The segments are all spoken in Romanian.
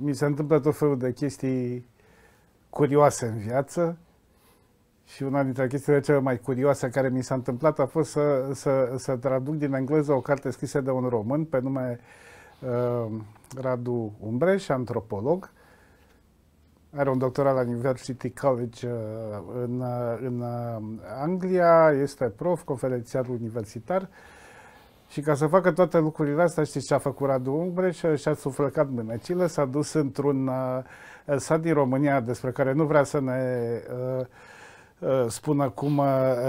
Mi se întâmplă tot felul de chestii curioase în viață și una dintre chestiile cele mai curioase care mi s-a întâmplat a fost să, să, să traduc din engleză o carte scrisă de un român pe nume uh, Radu Umbreș, antropolog. Are un doctorat la University College uh, în, uh, în uh, Anglia, este prof, conferențiar universitar. Uh, și ca să facă toate lucrurile astea, știți ce a făcut Radu Umbreș? Și-a suflăcat mânecile, s-a dus într-un uh, uh, sat din România despre care nu vrea să ne uh, spună cum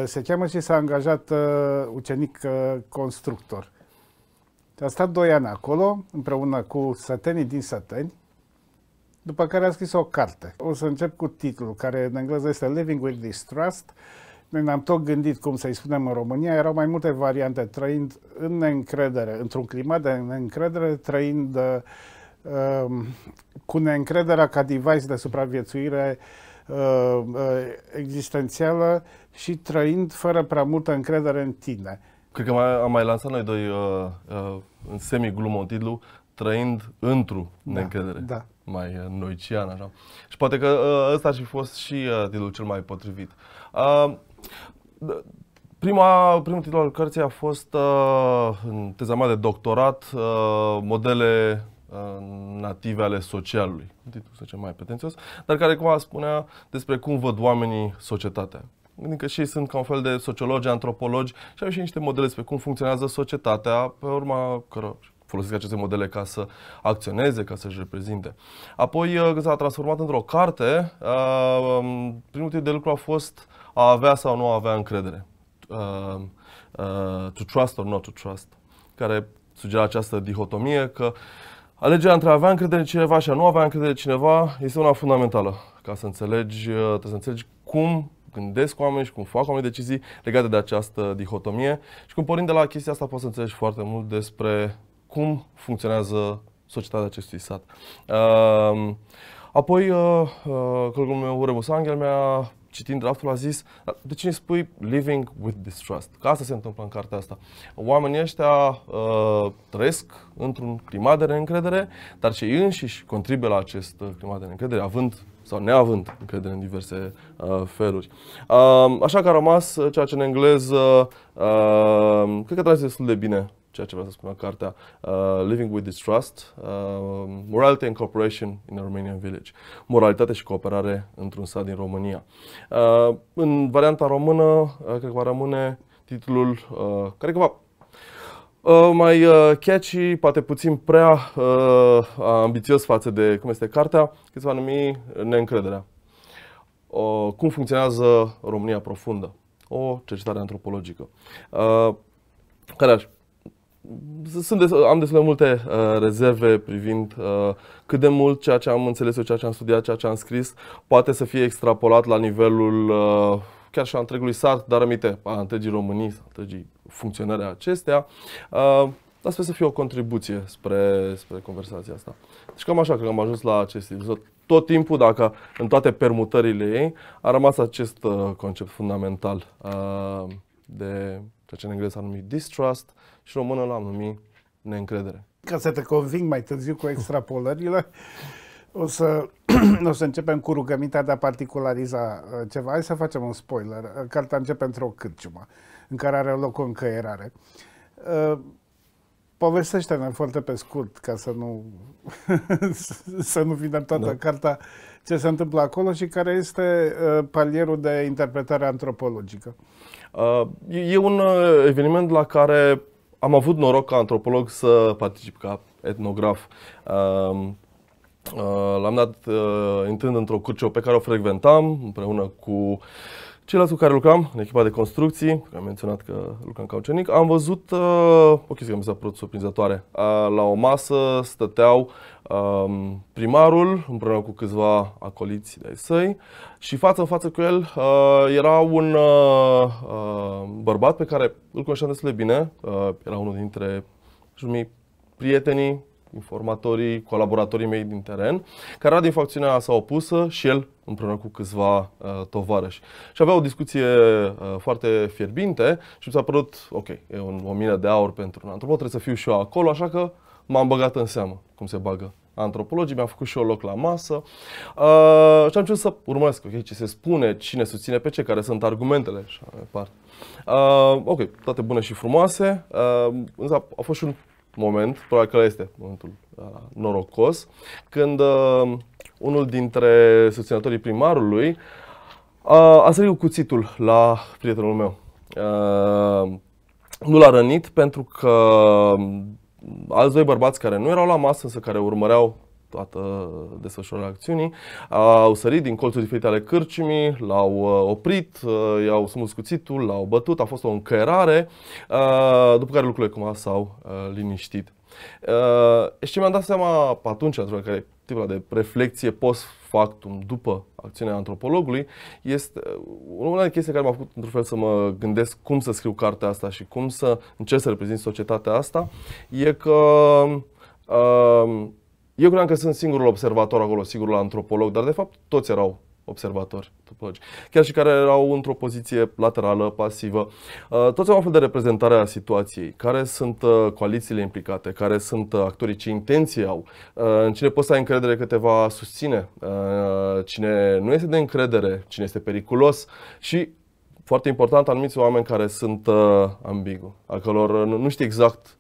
se cheamă și s-a angajat ucenic constructor. A stat doi ani acolo, împreună cu sătenii din săteni, după care a scris o carte. O să încep cu titlul, care în engleză este Living with Distrust, noi ne-am tot gândit cum să-i spunem în România, erau mai multe variante, trăind în neîncredere, într-un climat de neîncredere, trăind uh, cu neîncrederea ca device de supraviețuire uh, uh, existențială și trăind fără prea multă încredere în tine. Cred că mai, am mai lansat noi doi uh, uh, în semi-glumă un titlu, trăind într-o da, neîncredere. Da, da. Mai uh, noician, așa. Și poate că uh, ăsta ar fi fost și uh, titlul cel mai potrivit. Ă, prima, primul titlu al cărții a fost uh, în teza mea de doctorat, uh, modele native ale socialului, un titlu să zicem mai pretențios, dar care cumva spunea despre cum văd oamenii societatea. Gândim că și ei sunt ca un fel de sociologi, antropologi și au și niște modele despre cum funcționează societatea, pe urma cără folosesc aceste modele ca să acționeze, ca să-și reprezinte. Apoi, când s-a transformat într-o carte, primul tip de lucru a fost a avea sau nu a avea încredere. Uh, uh, to trust or not to trust, care sugera această dihotomie că alegerea între a avea încredere în cineva și a nu avea încredere în cineva este una fundamentală. Ca să înțelegi, uh, trebuie să înțelegi cum gândesc oamenii și cum fac oamenii decizii legate de această dihotomie și cum pornind de la chestia asta poți să înțelegi foarte mult despre cum funcționează societatea acestui sat. Uh, apoi, uh, uh colegul meu, Remus Angel, mi-a citind draftul, a zis, de ce ne spui living with distrust? Ca asta se întâmplă în cartea asta. Oamenii ăștia uh, trăiesc într-un climat de neîncredere, dar cei înșiși contribuie la acest uh, climat de neîncredere, având sau neavând încredere în diverse uh, feluri. Uh, așa că a rămas uh, ceea ce în engleză uh, cred că trebuie destul de bine ceea ce vreau să spună cartea uh, Living with Distrust, uh, Morality and Cooperation in a Romanian Village, Moralitate și cooperare într-un sat din România. Uh, în varianta română, uh, cred că va rămâne titlul uh, că va Uh, mai uh, catchy, poate puțin prea uh, ambițios față de cum este cartea, cât se va numi Neîncrederea. Uh, cum funcționează România profundă? O cercetare antropologică. Uh, care sunt des, am destul de multe uh, rezerve privind uh, cât de mult ceea ce am înțeles eu, ceea ce am studiat, ceea ce am scris, poate să fie extrapolat la nivelul uh, chiar și a întregului sat, dar aminte, a întregii românii, a întregii funcționări acestea. Uh, dar sper să fie o contribuție spre, spre conversația asta. Deci cam așa, că am ajuns la acest episod. Tot timpul, dacă în toate permutările ei, a rămas acest uh, concept fundamental uh, de ceea ce în engleză s-a numit distrust și română l-am numit neîncredere. Ca să te conving mai târziu cu extrapolările, o să, o să începem cu rugămintea de a particulariza uh, ceva. Hai să facem un spoiler. Uh, cartea începe într-o cârciumă în care are loc o încăierare. Uh, povestește-ne foarte pe scurt, ca să nu, să nu vină toată da. cartea, ce se întâmplă acolo și care este palierul de interpretare antropologică. Uh, e un uh, eveniment la care am avut noroc ca antropolog să particip ca etnograf. Um, uh, l-am dat intrând într-o curceu pe care o frecventam împreună cu uh, Ceilalți cu care lucram, în echipa de construcții, am menționat că lucram ca ucenic, am văzut uh, o chestie care mi s-a părut surprinzătoare. Uh, la o masă stăteau uh, primarul împreună cu câțiva acoliți de-ai săi și față în față cu el uh, era un uh, uh, bărbat pe care îl cunoșteam destul de bine, uh, era unul dintre jumii prietenii informatorii, colaboratorii mei din teren, care era din facțiunea sa opusă și el împreună cu câțiva uh, tovarăși. Și avea o discuție uh, foarte fierbinte și mi s-a părut, ok, e un, o mină de aur pentru un antropolog, trebuie să fiu și eu acolo, așa că m-am băgat în seamă cum se bagă antropologii, mi-am făcut și eu loc la masă uh, și am început să urmăresc okay, ce se spune, cine susține pe ce, care sunt argumentele și așa mai departe. Uh, ok, toate bune și frumoase, uh, însă a fost și un moment, probabil că este momentul uh, norocos, când uh, unul dintre susținătorii primarului uh, a sărit cu cuțitul la prietenul meu. Nu l-a rănit pentru că alți doi bărbați care nu erau la masă, însă care urmăreau toată desfășurarea acțiunii. Au sărit din colțul diferit ale cârcimii, l-au uh, oprit, uh, i-au smuls cuțitul, l-au bătut, a fost o încărare, uh, după care lucrurile cumva s-au liniștit. Și mi-am dat seama atunci, atunci care tipul de reflexie post-factum după acțiunea antropologului, este una dintre chestii care m-a făcut într-un fel să mă gândesc cum să scriu cartea asta și cum să încerc să reprezint societatea asta, e că uh, eu credeam că sunt singurul observator acolo, singurul antropolog, dar de fapt toți erau observatori topologici, chiar și care erau într-o poziție laterală, pasivă. Uh, toți au fel de reprezentare a situației, care sunt uh, coalițiile implicate, care sunt uh, actorii, ce intenții au, în cine poți să ai încredere că te va susține, cine nu este de încredere, cine este periculos și foarte important, anumiți oameni care sunt ambigu, acolo nu știi exact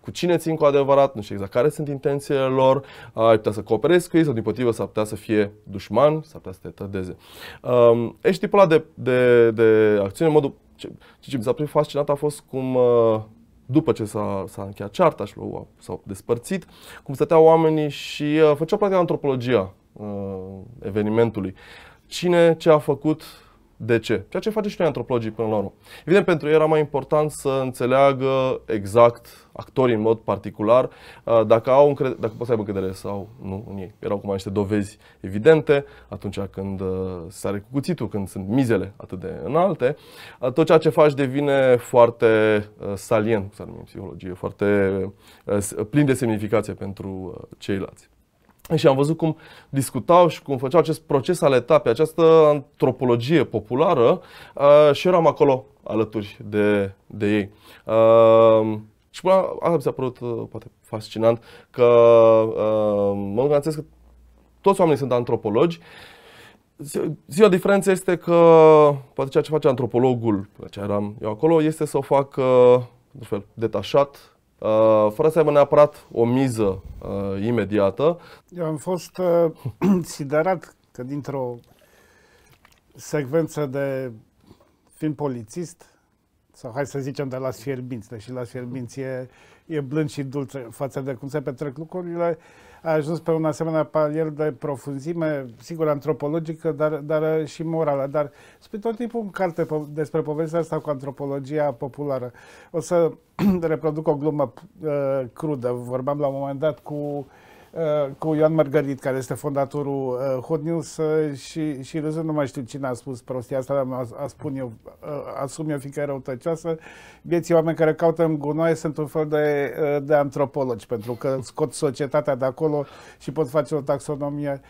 cu cine țin cu adevărat, nu știu exact care sunt intențiile lor, ai putea să cooperezi cu ei sau din potrivă s-ar putea să fie dușman, s-ar putea să te trădeze. Um, ești tipul ăla de, de, de acțiune, modul ce, ce mi s-a primit fascinat a fost cum uh, după ce s-a, s-a încheiat cearta și s-au despărțit, cum stăteau oamenii și uh, făceau practic antropologia uh, evenimentului. Cine ce a făcut, de ce. Ceea ce face și noi antropologii până la urmă. Evident, pentru ei era mai important să înțeleagă exact actorii în mod particular, uh, dacă, au încred- dacă pot să aibă încredere sau nu în ei. Erau cumva niște dovezi evidente atunci când uh, are cu cuțitul, când sunt mizele atât de înalte. Uh, tot ceea ce faci devine foarte salient, să numim psihologie, foarte plin de semnificație pentru ceilalți. Și am văzut cum discutau și cum făceau acest proces al etapei, această antropologie populară uh, și eram acolo alături de, de ei. Uh, și până asta mi s-a părut uh, poate fascinant că mă gândesc că toți oamenii sunt antropologi Ziua diferență este că poate ceea ce face antropologul, ce eram eu acolo, este să o fac fel, detașat Uh, fără să aibă neapărat o miză uh, imediată. Eu am fost uh, siderat că dintr-o secvență de film polițist, sau hai să zicem de la Sfierbinți, deși la Sfierbinți e, e blând și dulce față de cum se petrec lucrurile, uh, a ajuns pe un asemenea palier de profunzime, sigur, antropologică, dar, dar și morală. Dar spui tot timpul în carte despre povestea asta cu antropologia populară. O să reproduc o glumă uh, crudă. Vorbeam la un moment dat cu uh, Uh, cu Ioan Margarit care este fondatorul uh, Hot News uh, și, și râzând, nu mai știu cine a spus prostia asta, dar a, a spun eu, asum eu fiindcă e răutăcioasă, vieții oameni care caută în gunoaie sunt un fel de, de antropologi, pentru că scot societatea de acolo și pot face o taxonomie.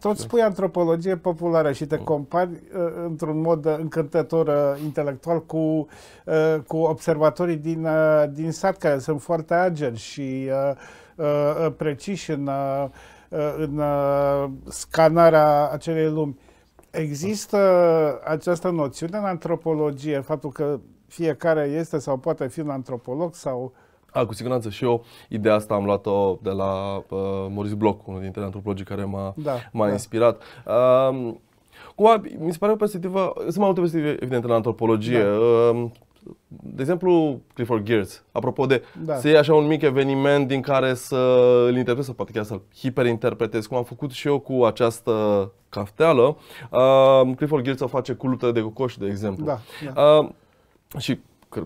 Tot da. spui antropologie populară și te mm. compari într-un mod încântător intelectual cu, cu observatorii din, din sat care sunt foarte ageri și Uh, uh, preciși în, uh, în scanarea acelei lumi. Există această noțiune în antropologie, faptul că fiecare este sau poate fi un antropolog sau a, cu siguranță și eu ideea asta am luat-o de la uh, Maurice Bloch, unul dintre antropologii care m-a, da, m-a da. inspirat. Uh, Cumva, mi se pare o perspectivă, sunt mai multe perspective, evident, în antropologie. Da. Uh, de exemplu, Clifford Geertz, apropo de da. să iei așa un mic eveniment din care să îl interpretezi sau poate chiar să-l hiperinterpretezi, cum am făcut și eu cu această cafteală. Uh, Clifford Geertz o face cu luptă de cocoș, de exemplu. Da, da. Uh, și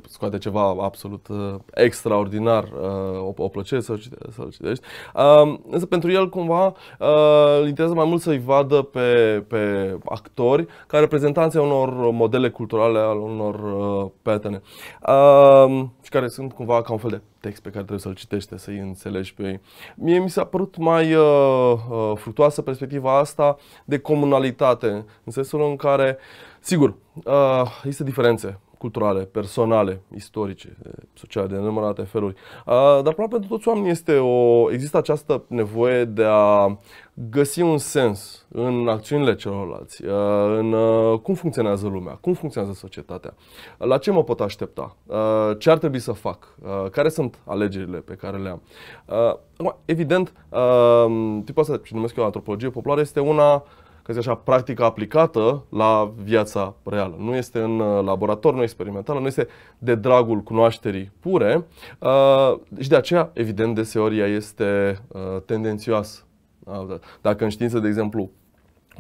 scoate ceva absolut uh, extraordinar, uh, o, o plăcere să-l, cite, să citești. Uh, însă pentru el cumva uh, interesează mai mult să-i vadă pe, pe actori ca reprezentanții unor modele culturale, al unor uh, petene. Uh, um, și care sunt cumva ca un fel de text pe care trebuie să-l citești, să-i înțelegi pe ei. Mie mi s-a părut mai uh, uh, fructuoasă perspectiva asta de comunalitate, în sensul în care, sigur, uh, există diferențe culturale, personale, istorice, sociale, de nenumărate feluri. Dar probabil pentru toți oamenii este o, există această nevoie de a găsi un sens în acțiunile celorlalți, în cum funcționează lumea, cum funcționează societatea, la ce mă pot aștepta, ce ar trebui să fac, care sunt alegerile pe care le am. Evident, tipul ăsta, ce numesc eu antropologie populară, este una că zic așa, practică aplicată la viața reală. Nu este în uh, laborator, nu experimentală, nu este de dragul cunoașterii pure uh, și de aceea, evident, deseori ea este uh, tendențioasă. Uh, dacă în știință, de exemplu,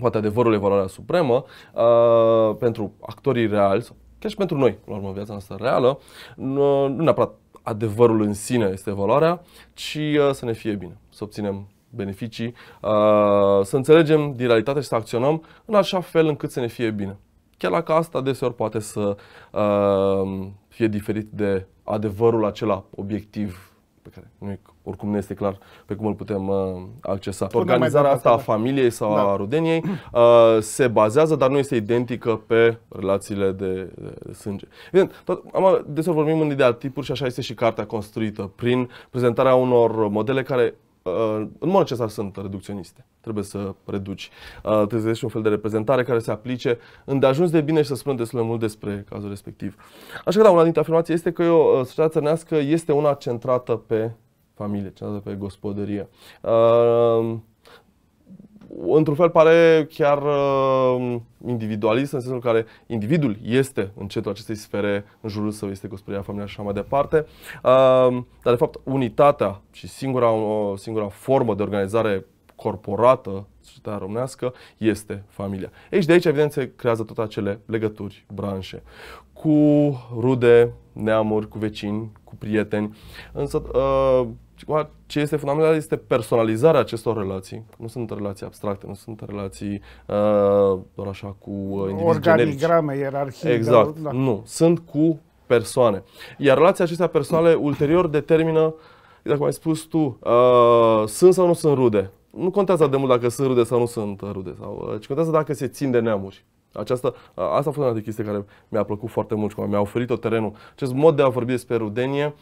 poate adevărul e valoarea supremă, uh, pentru actorii reali, chiar și pentru noi, la urmă, viața noastră reală, nu, nu neapărat adevărul în sine este valoarea, ci uh, să ne fie bine, să obținem beneficii, uh, să înțelegem din realitate și să acționăm în așa fel încât să ne fie bine. Chiar dacă asta deseori poate să uh, fie diferit de adevărul acela obiectiv pe care nu, oricum nu este clar pe cum îl putem uh, accesa. Tot Organizarea asta a familiei sau da. a rudeniei uh, se bazează, dar nu este identică pe relațiile de, de sânge. Evident, tot, am, desor vorbim în tipuri și așa este și cartea construită, prin prezentarea unor modele care Uh, în mod necesar sunt reducționiste. Trebuie să reduci. Uh, trebuie să un fel de reprezentare care se aplice îndeajuns de bine și să spună destul de mult despre cazul respectiv. Așa că da, una dintre afirmații este că eu, uh, societatea țărnească este una centrată pe familie, centrată pe gospodărie într-un fel pare chiar uh, individualist, în sensul în care individul este în centrul acestei sfere, în jurul său este gospodăria, familia și așa mai departe. Uh, dar, de fapt, unitatea și singura, uh, singura formă de organizare corporată societatea românească este familia. Ei de aici, evident, se creează toate acele legături, branșe, cu rude, neamuri, cu vecini, cu prieteni. Însă uh, ce este fundamental este personalizarea acestor relații. Nu sunt relații abstracte, nu sunt relații uh, doar așa cu uh, indivizi Organigrame, generici. ierarhie. Da, exact, da. nu. Sunt cu persoane. Iar relația acestea persoane ulterior determină, dacă mai ai spus tu, uh, sunt sau nu sunt rude. Nu contează de mult dacă sunt rude sau nu sunt rude, sau, uh, ci contează dacă se țin de neamuri. Aceasta, asta a fost una de chestii care mi-a plăcut foarte mult și mi-a oferit-o terenul. Acest mod de a vorbi despre rudenie,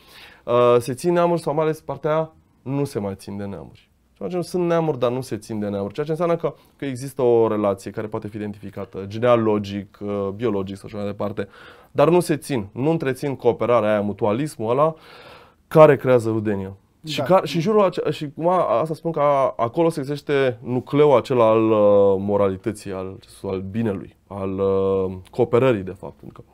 se țin neamuri sau mai ales partea nu se mai țin de neamuri. sunt neamuri, dar nu se țin de neamuri, ceea ce înseamnă că, că există o relație care poate fi identificată genealogic, biologic sau așa mai departe, dar nu se țin, nu întrețin cooperarea aia, mutualismul ăla care creează rudenia. Da. Și, care, și în jurul acela, și cum a, asta spun că acolo se găsește nucleul acela al moralității, al, al binelui al uh, cooperării, de fapt, încă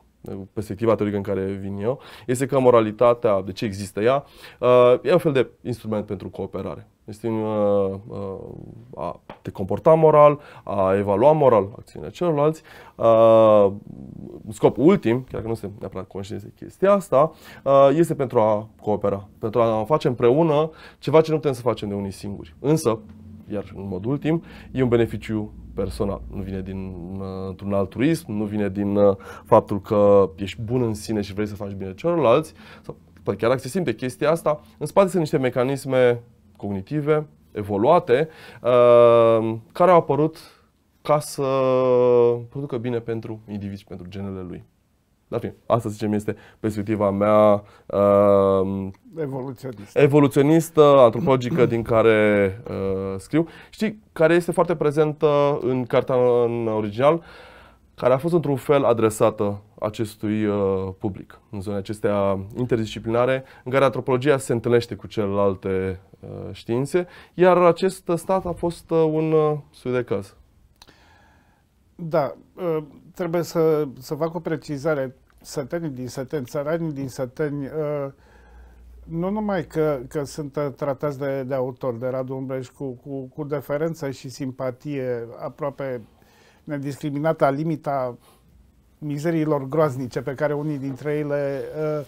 perspectiva teorică în care vin eu, este că moralitatea, de ce există ea, uh, e un fel de instrument pentru cooperare. Este un, uh, a te comporta moral, a evalua moral acțiunea celorlalți. Scopul ultim, chiar că nu suntem neapărat conștienți de chestia asta, este pentru a coopera, pentru a face împreună ceva ce nu putem să facem de unii singuri. Însă, iar în mod ultim, e un beneficiu personal. Nu vine din uh, într-un altruism, nu vine din uh, faptul că ești bun în sine și vrei să faci bine celorlalți, sau chiar dacă se simte chestia asta, în spate sunt niște mecanisme cognitive, evoluate, uh, care au apărut ca să producă bine pentru individ și pentru genele lui. Dar bine, asta zicem este perspectiva mea uh, evoluționistă. evoluționistă, antropologică din care uh, scriu. Știi, care este foarte prezentă în cartea în original, care a fost într-un fel adresată acestui uh, public, în zona acestea interdisciplinare, în care antropologia se întâlnește cu celelalte uh, științe, iar acest stat a fost uh, un uh, soi de caz. Da, trebuie să, să fac o precizare. Sătenii din Săteni, țăranii din Săteni, uh, nu numai că, că sunt tratați de, de autor, de Radu Umbreș, cu, cu, cu deferență și simpatie aproape nediscriminată, a limita mizeriilor groaznice pe care unii dintre ei le, ă,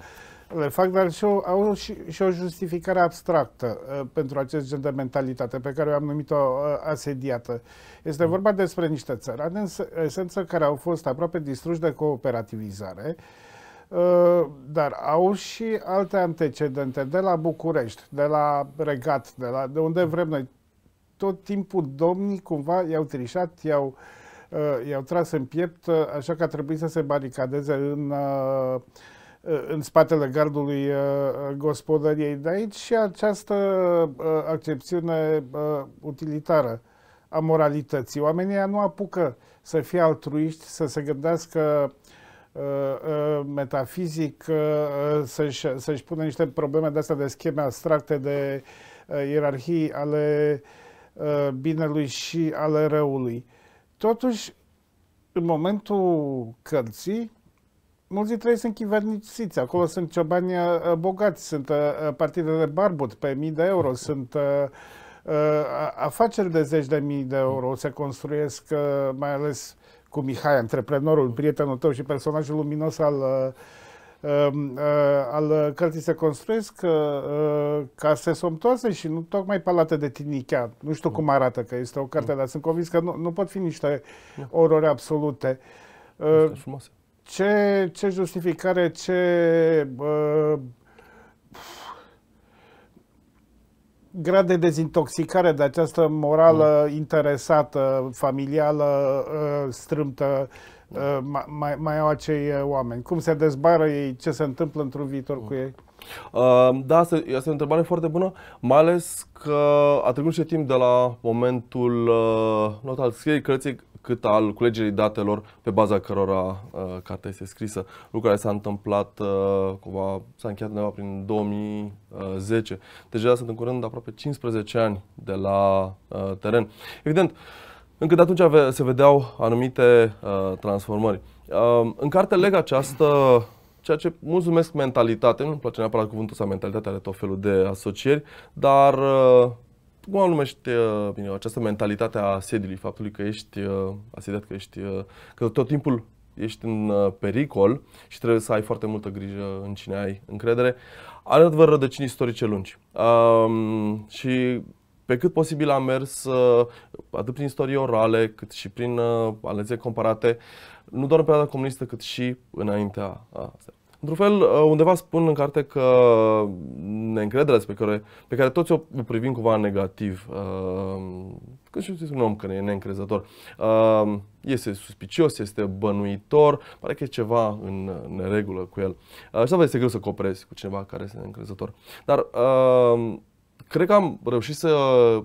le fac, dar și o, au și, și o justificare abstractă uh, pentru acest gen de mentalitate pe care o am numit-o uh, asediată. Este mm. vorba despre niște țări, în esență, care au fost aproape distruși de cooperativizare, uh, dar au și alte antecedente de la București, de la Regat, de, la, de unde vrem noi. Tot timpul domnii cumva i-au trișat, i-au uh, i-au tras în piept, uh, așa că a trebuit să se baricadeze în uh, Uh, în spatele gardului uh, uh, gospodăriei. De aici și această accepțiune utilitară a moralității. Oamenii nu apucă să fie altruiști, să se gândească metafizic, să-și, să-și pună niște probleme de astea de scheme abstracte, de ierarhii ale binelui și ale răului. Totuși, în momentul cărții, mulți dintre ei sunt chiverniciți, acolo sunt ciobani uh, bogați, sunt uh, uh, partide de barbut pe mii de euro, sunt afaceri de zeci de mii de euro, se construiesc mai ales cu Mihai, antreprenorul, prietenul tău și personajul luminos al um, al cărții se construiesc case somtoase și nu tocmai palate de tinichea. Nu știu cum arată că este o carte, dar sunt convins că nu, nu pot fi niște orori absolute. Este ce, ce justificare, ce uh, grad de dezintoxicare de această morală mm. interesată, familială, ă, strâmtă, mm. Ă, mai, mai au acei ă, oameni? Cum se dezbară ei? Ce se întâmplă într-un viitor mm. cu ei? Da, asta este o întrebare foarte bună, mai ales că a trecut și timp de la momentul, uh, not al scrierii cărții, cât al culegerii datelor pe baza cărora uh, cartea este scrisă. Lucrul s-a întâmplat, uh, cumva, s-a încheiat undeva prin 2010. Uh, Deja sunt în curând aproape 15 ani de la uh, teren. Evident, încă de atunci se vedeau anumite uh, transformări. Uh, în carte leg această ceea ce mulți numesc mentalitate, nu-mi place neapărat cuvântul ăsta, mentalitatea are tot felul de asocieri, dar uh, cum numește uh, bine, această mentalitate a sediului, faptului că ești uh, asediat, că ești, uh, că tot timpul ești în pericol și trebuie să ai foarte multă grijă în cine ai încredere, are adevăr rădăcini istorice lungi. Uh, și pe cât posibil am mers atât prin istorie orale, cât și prin analize comparate, nu doar în perioada comunistă, cât și înaintea asta. Într-un fel, uh, undeva spun în carte că neîncrederea pe care, pe care toți o privim cumva negativ, uh, când și un om că e neîncrezător, uh, este suspicios, este bănuitor, pare că e ceva în neregulă cu el. Și asta este greu să cooperezi cu cineva care este neîncrezător. Dar cred că am reușit să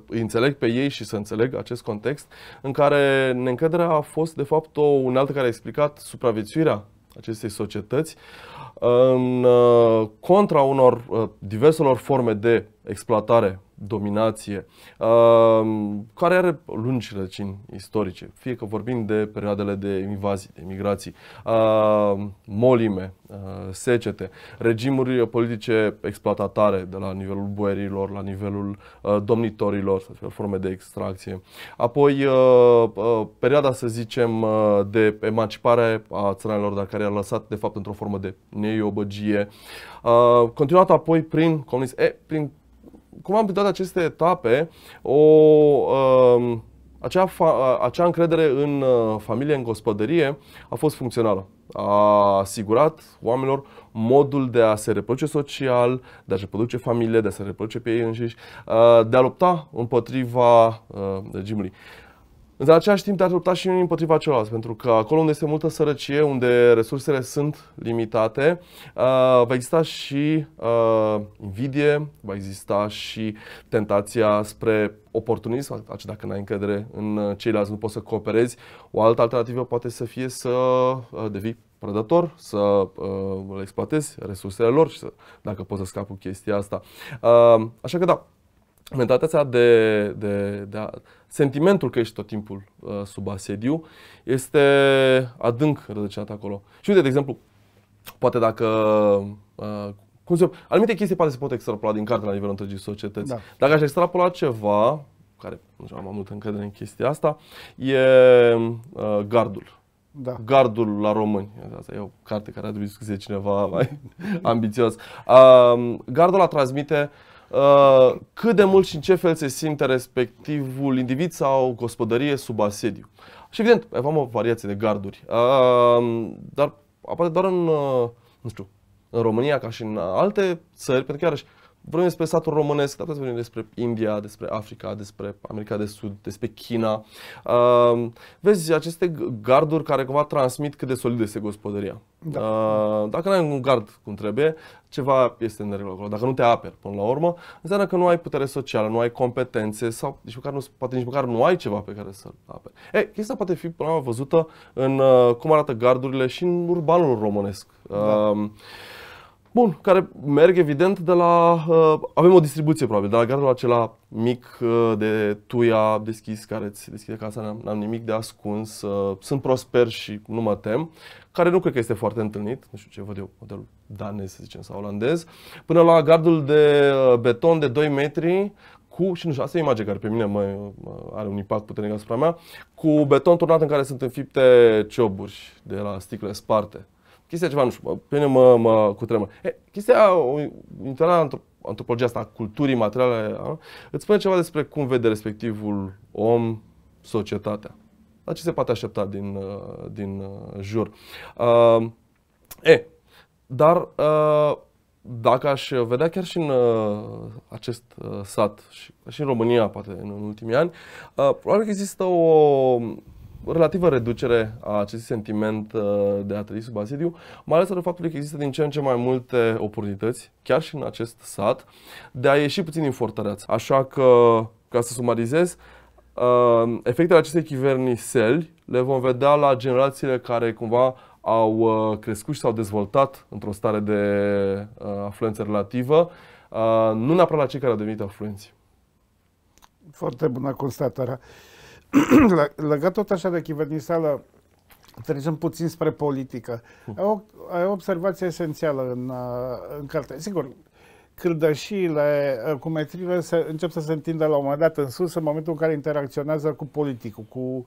îi înțeleg pe ei și să înțeleg acest context în care neîncrederea a fost de fapt o unealtă care a explicat supraviețuirea acestei societăți. Uh, în uh, contra unor uh, diverselor forme de exploatare, dominație, uh, care are lungi răcini istorice, fie că vorbim de perioadele de invazii, de migrații, uh, molime, uh, secete, regimuri politice exploatatare de la nivelul boierilor, la nivelul domnitorilor, forme de extracție. Apoi, perioada, să zicem, de emancipare a țăranilor, dar care a lăsat, de fapt, într-o formă de neiobăgie. Continuat apoi prin comunism, e, prin cum am toate aceste etape, o, uh, acea, fa, acea încredere în uh, familie, în gospodărie, a fost funcțională. A asigurat oamenilor modul de a se reproduce social, de a se reproduce familie, de a se reproduce pe ei înșiși, uh, de a lupta împotriva uh, regimului. În același timp te-ar lupta și unii împotriva celorlalți, pentru că acolo unde este multă sărăcie, unde resursele sunt limitate, uh, va exista și uh, invidie, va exista și tentația spre oportunism, dacă n-ai încredere în uh, ceilalți, nu poți să cooperezi. O altă alternativă poate să fie să devii prădător, să uh, exploatezi resursele lor și să, dacă poți să scapi cu chestia asta. Uh, așa că da, mentalitatea asta de, de, de a, sentimentul că ești tot timpul uh, sub asediu este adânc rădăcinat acolo. Și uite, de exemplu, poate dacă uh, cum se, anumite chestii poate se pot extrapola din carte la nivelul întregii societăți. Da. Dacă aș extrapola ceva, care nu știu, am mult încredere în chestia asta, e uh, gardul. Da. Gardul la români. Asta e o carte care a trebuit să scrie cineva mai ambițios. Uh, gardul a transmite uh, Uh, cât de mult și în ce fel se simte respectivul individ sau gospodărie sub asediu. Și evident, avem o variație de garduri, uh, dar apare doar în, uh, nu știu, în România ca și în alte țări, pentru că iarăși vorbim despre satul românesc, dar putem să vorbim despre India, despre Africa, despre America de Sud, despre China. Uh, vezi, aceste garduri care cumva transmit cât de solid este gospodăria. Da. Uh, dacă nu ai un gard cum trebuie, ceva este în regulă acolo. Dacă nu te aperi până la urmă, înseamnă că nu ai putere socială, nu ai competențe sau nici măcar nu, poate nici măcar nu ai ceva pe care să-l aperi. Ei, chestia poate fi până la urmă văzută în uh, cum arată gardurile și în urbanul românesc. Da. Bun, care merg evident de la... Uh, avem o distribuție probabil, de la gardul acela mic uh, de tuia deschis, care îți deschide casa, n-am, nimic de ascuns, uh, sunt prosper și nu mă tem, care nu cred că este foarte întâlnit, nu știu ce văd eu, modelul danez, să zicem, sau olandez, până la gardul de uh, beton de 2 metri, cu, și nu știu, asta e imagine care pe mine mă, are un impact puternic asupra mea, cu beton turnat în care sunt înfipte cioburi de la sticle sparte chestia ceva, nu știu, pe mine mă, mă cutremă. E, chestia, intrarea într antropologia asta culturii materiale, a, îți spune ceva despre cum vede respectivul om societatea. La ce se poate aștepta din, uh, din uh, jur. Uh, e, dar uh, dacă aș vedea chiar și în uh, acest uh, sat, și, și în România, poate în, în ultimii ani, uh, probabil că există o, relativă reducere a acestui sentiment uh, de a trăi sub asediu, mai ales al faptului că există din ce în ce mai multe oportunități, chiar și în acest sat, de a ieși puțin din fortăreață. Așa că, ca să sumarizez, uh, efectele acestei chiverniseli le vom vedea la generațiile care cumva au uh, crescut și s-au dezvoltat într-o stare de afluență relativă, nu neapărat la cei care au devenit afluenți. Foarte bună constatarea legat tot așa de chivernisală, trecem puțin spre politică. Hm. Ai o, ai o observație esențială în, în carte. Sigur, cârdășiile, cumetrile se, încep să se întindă la un moment dat în sus, în momentul în care interacționează cu politicul, cu,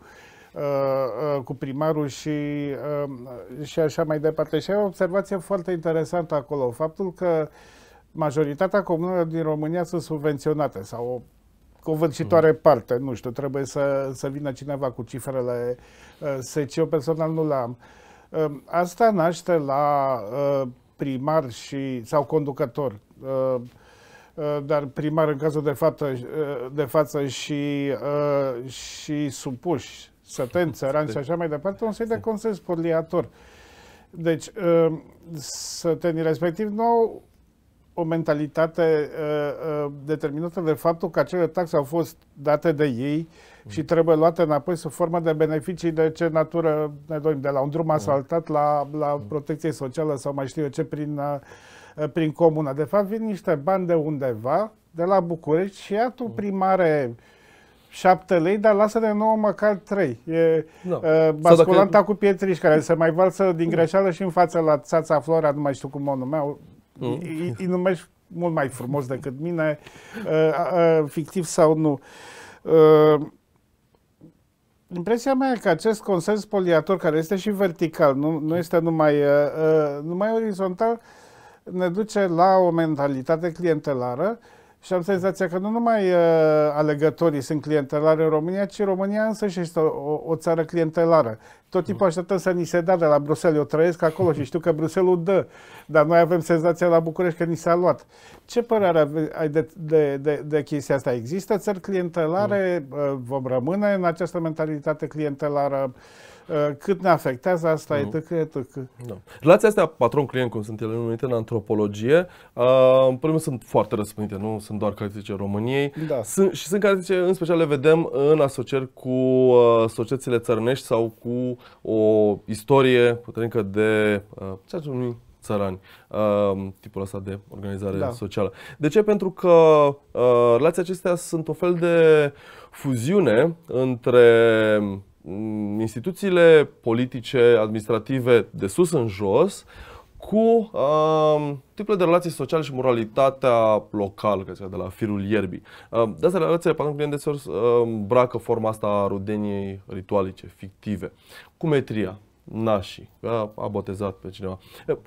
uh, cu primarul și, uh, și așa mai departe. Și ai o observație foarte interesantă acolo, faptul că majoritatea comunelor din România sunt subvenționate sau covârșitoare mm. parte. Nu știu, trebuie să, să vină cineva cu cifrele uh, SEC. Eu personal nu le am. Uh, asta naște la uh, primar și, sau conducător. Uh, uh dar primar în cazul de față, uh, de față și, uh, și supuși, săteni, țărani și așa mai departe, un soi de da. consens poliator. Deci, sătenii respectiv nu au o mentalitate uh, uh, determinată de faptul că acele taxe au fost date de ei mm. și trebuie luate înapoi sub formă de beneficii de ce natură ne dorim, de la un drum mm. asfaltat la, la mm. protecție socială sau mai știu eu ce prin, uh, uh, prin comună. De fapt, vin niște bani de undeva, de la București și ia tu mm. primare 7 lei, dar lasă de nouă măcar 3. E no. Da. uh, basculanta dacă... cu pietriș care se mai valsă din greșeală și în fața la țața Flora, nu mai știu cum o numeau, Mm. Îi, numești mult mai frumos decât mine, fictiv sau nu. Impresia mea e că acest consens poliator, care este și vertical, nu, nu este numai, numai orizontal, ne duce la o mentalitate clientelară și am senzația că nu numai alegătorii sunt clientelari în România, ci România însă și este o, o țară clientelară. Tot timpul așteptăm să ni se dea de la Bruxelles. Eu trăiesc acolo și știu că Bruxelles dă, dar noi avem senzația la București că ni s-a luat. Ce părere ai de, de, de, de chestia asta? Există țări clientelare? Nu. Uh, vom rămâne în această mentalitate clientelară? Uh, cât ne afectează asta? Nu. E tăcă, e tăcă. Nu. Relația asta patron-client, cum sunt ele numite în antropologie, uh, în primul sunt foarte răspândite, nu sunt doar caracteristice României. Da. Sunt, și sunt caracteristice, în special le vedem în asocieri cu societățile țărnești sau cu o istorie puternică de uh, ce numi țărani, uh, tipul ăsta de organizare da. socială. De ce? Pentru că uh, relații acestea sunt o fel de fuziune între mm, instituțiile politice, administrative de sus în jos, cu uh, tipul de relații sociale și moralitatea locală, că de la firul ierbii. Uh, de asta relația patron client deseori uh, um, îmbracă forma asta a rudeniei ritualice, fictive. Cumetria, nașii, a, a botezat pe cineva.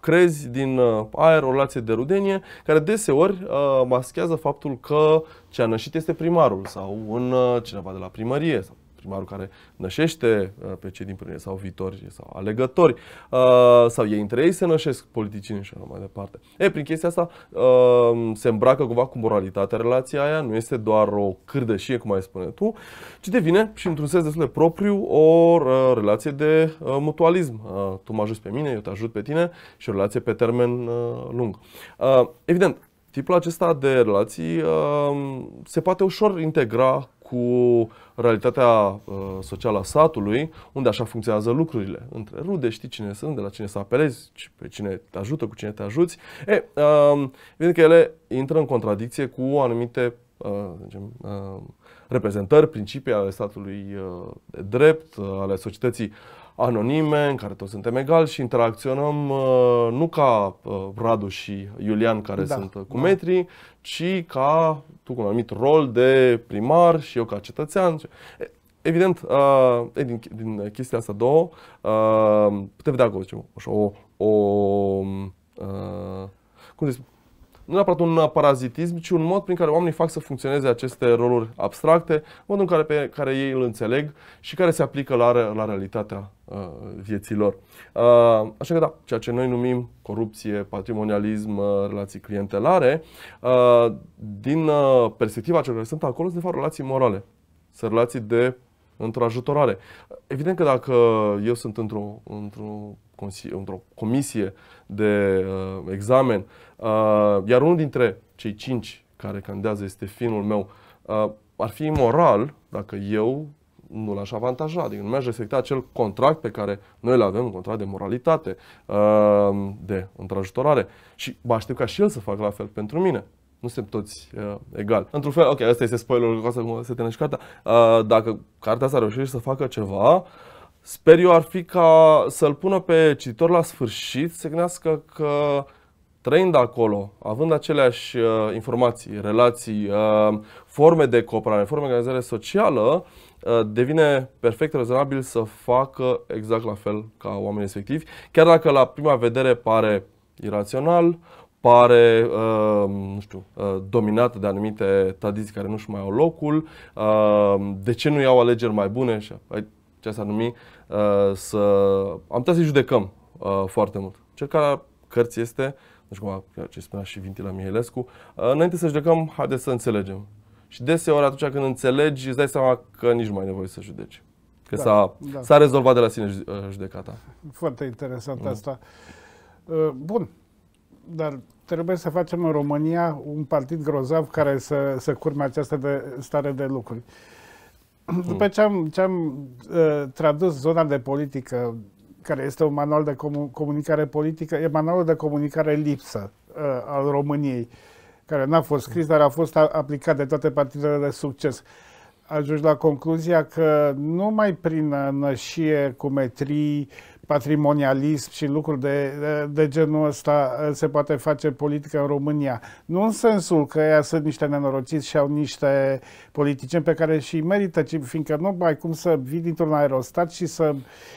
Crezi din uh, aer o relație de rudenie care deseori uh, maschează faptul că ce a nășit este primarul sau un uh, cineva de la primărie sau primarul care nășește uh, pe cei din prânie sau viitori sau alegători uh, sau ei între ei se nășesc politicieni și așa mai departe. E, prin chestia asta uh, se îmbracă cumva cu moralitatea relația aia, nu este doar o cârdășie, cum ai spune tu, ci devine și într-un sens destul de propriu o relație de mutualism. Tu mă ajuți pe mine, eu te ajut pe tine și o relație pe termen lung. Evident, tipul acesta de relații se poate ușor integra cu realitatea uh, socială a satului, unde așa funcționează lucrurile. Între rude, știi cine sunt, de la cine să apelezi, pe cine te ajută, cu cine te ajuți. E, um, evident că ele intră în contradicție cu anumite uh, zicem, uh, reprezentări, principii ale statului de drept, ale societății anonime, în care toți suntem egali și interacționăm uh, nu ca uh, Radu și Iulian care da, sunt uh, cu da. metri, ci ca tu cu un anumit rol de primar și eu ca cetățean. Evident, uh, din, din chestia asta două, uh, putem vedea că o, o um, uh, cum să nu neapărat un parazitism, ci un mod prin care oamenii fac să funcționeze aceste roluri abstracte, modul în care, pe care ei îl înțeleg și care se aplică la, la realitatea uh, vieții lor. Uh, așa că da, ceea ce noi numim corupție, patrimonialism, uh, relații clientelare, uh, din uh, perspectiva celor care sunt acolo, sunt de fapt relații morale. Sunt relații de într-ajutorare. Evident că dacă eu sunt într-o, într într-o comisie de uh, examen, uh, iar unul dintre cei cinci care candidează este finul meu, uh, ar fi imoral dacă eu nu l-aș avantaja, adică nu mi-aș respecta acel contract pe care noi îl avem, un contract de moralitate, uh, de întrajutorare și mă aștept ca și el să facă la fel pentru mine. Nu suntem toți uh, egali. Într-un fel, ok, asta este spoilerul ca să, se te cartea. Uh, dacă cartea asta reușește să facă ceva, uh, sper eu ar fi ca să-l pună pe cititor la sfârșit să gândească că trăind acolo, având aceleași uh, informații, relații, uh, forme de cooperare, forme de organizare socială, uh, devine perfect rezonabil să facă exact la fel ca oamenii respectivi, chiar dacă la prima vedere pare irațional, pare, uh, nu știu, uh, dominată de anumite tradiții care nu-și mai au locul, uh, de ce nu iau alegeri mai bune și păi, ce s-ar numi, uh, să... am putea să-i judecăm uh, foarte mult. Cel care cărți este, nu deci știu cum a, ce spunea și Vintila Mihelescu, uh, înainte să judecăm, haideți să înțelegem. Și deseori atunci când înțelegi, îți dai seama că nici nu mai ai nevoie să judeci. Că da, s-a, da. s-a rezolvat de la sine uh, judecata. Foarte interesant mm. asta. Uh, bun, dar trebuie să facem în România un partid grozav care să, să curme această de, stare de lucruri. Mm. După ce am, ce am uh, tradus zona de politică, care este un manual de comunicare politică, e manualul de comunicare lipsă uh, al României, care n-a fost scris, dar a fost a- aplicat de toate partidele de succes. Ajungi la concluzia că numai prin nășie, cu metrii, uh, patrimonialism și lucruri de, de genul ăsta uh, se poate face politică în România. Nu în sensul că ea sunt niște nenorociți și au niște politicieni pe care și merită, ci fiindcă nu mai cum să vii dintr-un aerostat și să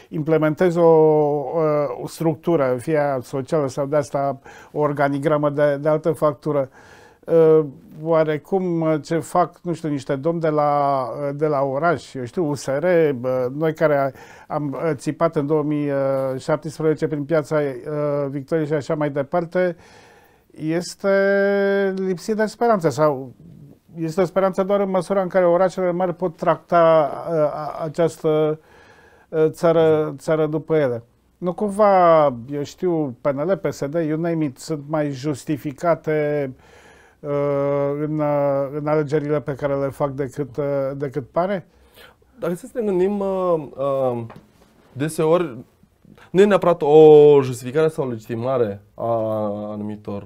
implementezi o, uh, o structură, fie socială sau de asta, o organigramă de, de altă factură. Uh, oarecum uh, ce fac, nu știu, niște domni de la, uh, de la oraș, eu știu, USR, noi care am țipat în 2017 prin piața Victoriei și așa mai departe, este lipsit de speranță sau este o speranță doar în măsura în care orașele mari pot tracta această țară, țară după ele. Nu cumva, eu știu, PNL, PSD, you name it, sunt mai justificate uh, Uh, în, uh, în alegerile pe care le fac decât, uh, decât pare? Dacă să ne gândim, deseori nu e neapărat o justificare sau o legitimare a anumitor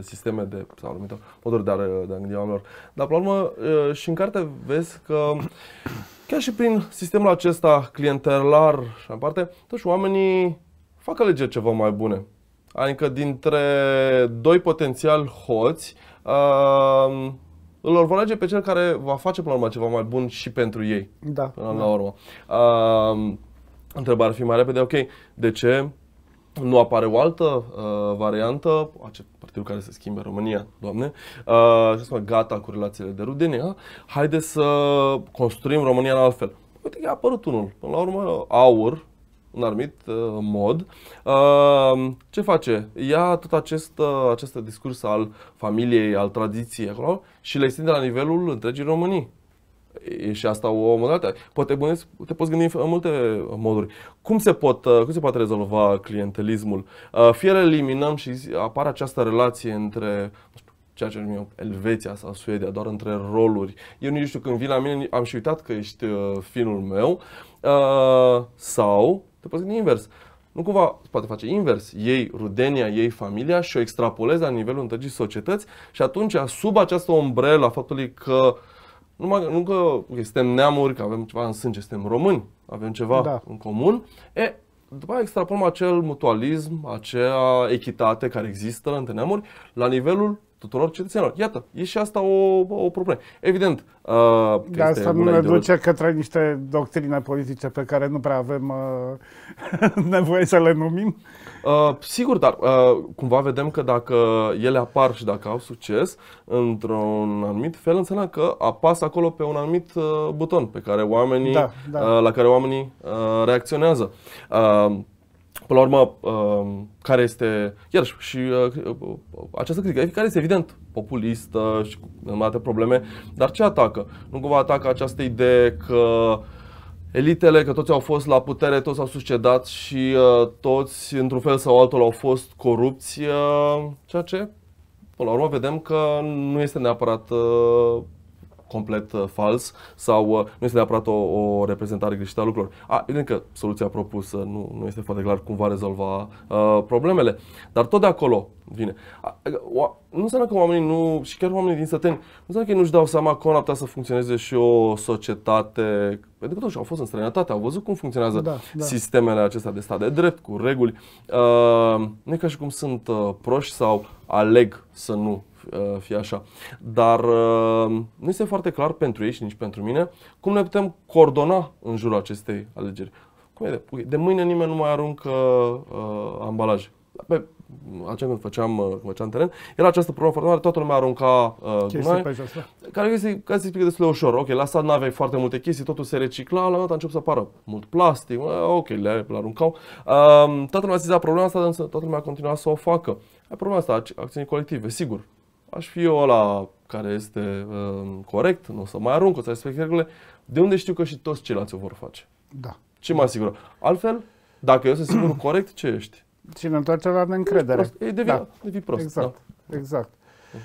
sisteme de, sau anumitor moduri de a, de a gândi oamenilor. Dar, până la urmă, și în carte vezi că chiar și prin sistemul acesta clientelar și în parte, toți oamenii fac alegeri ceva mai bune. Adică dintre doi potențial hoți, uh, îl vor alege pe cel care va face până la urmă ceva mai bun și pentru ei. Da. Până la da. urmă. Uh, întrebarea ar fi mai repede, ok, de ce nu apare o altă uh, variantă, acest partidul care se schimbe România, doamne, uh, și spune, gata cu relațiile de rudenie, haide să construim România în altfel. Uite că a apărut unul, până la urmă, aur, un anumit uh, mod. Uh, ce face? Ia tot acest, uh, acest discurs al familiei, al tradiției acolo și le extinde la nivelul întregii românii. E și asta o modalitate. Poate bunesc, te poți gândi în multe moduri. Cum se, pot, cum se poate rezolva clientelismul? Fie le eliminăm și apare această relație între ceea ce numim Elveția sau Suedia, doar între roluri. Eu nici știu când vin la mine, am și uitat că ești finul meu. sau te poți gândi invers. Nu cumva se poate face invers. Ei rudenia, ei familia și o extrapolezi la nivelul întregii societăți și atunci sub această umbrelă a faptului că nu că okay, suntem neamuri, că avem ceva în sânge, suntem români, avem ceva da. în comun, e, după aceea extrapolăm acel mutualism, acea echitate care există între neamuri la nivelul tuturor cetățenilor. Iată, e și asta o, o problemă. Evident. Uh, că Dar asta ne duce către niște doctrine politice pe care nu prea avem uh, nevoie să le numim. Uh, sigur, dar uh, cumva vedem că dacă ele apar și dacă au succes, într-un anumit fel înseamnă că apasă acolo pe un anumit uh, buton pe care oamenii, da, uh, da. Uh, la care oamenii uh, reacționează. Uh, Până la urmă, um, care este, iarăși, și uh, uh, această critică, care este evident populistă și cu multe probleme, dar ce atacă? Nu cumva atacă această idee că elitele, că toți au fost la putere, toți au succedat și uh, toți, într-un fel sau altul, au fost corupți, ceea ce, până la urmă, vedem că nu este neapărat complet uh, fals sau uh, nu este neapărat o, o reprezentare greșită a lucrurilor. A, evident că soluția propusă nu, nu este foarte clar cum va rezolva uh, problemele, dar tot de acolo vine. A, o, nu înseamnă că oamenii nu, și chiar oamenii din săteni, nu înseamnă că ei nu-și dau seama că ar putea să funcționeze și o societate, pentru că totuși au fost în străinătate, au văzut cum funcționează da, da. sistemele acestea de stat de drept, cu reguli. Uh, nu e ca și cum sunt uh, proști sau aleg să nu Uh, fi așa. Dar uh, nu este foarte clar pentru ei și nici pentru mine cum ne putem coordona în jurul acestei alegeri. Cum e de, de mâine nimeni nu mai aruncă uh, ambalaje. Pe atunci când făceam, uh, când făceam teren, era această problemă foarte mare, toată lumea arunca uh, gunoi, care este, ca să explică destul de ușor. Ok, la sat nu aveai foarte multe chestii, totul se recicla, la un moment dat încep să apară mult plastic, uh, ok, le, aruncau. Uh, toată lumea zis, da, problema asta, însă toată lumea continuat să o facă. Ai problema asta, acțiuni colective, sigur aș fi eu ăla care este uh, corect, nu o să mai arunc, o să respect regulile, de unde știu că și toți ceilalți o vor face? Da. Ce mă asigură? Altfel, dacă eu sunt sigur corect, ce ești? Și ne întoarcem la neîncredere. Ești prost. Ei, devii, da. devii prost. Da. Exact, da. exact. Da.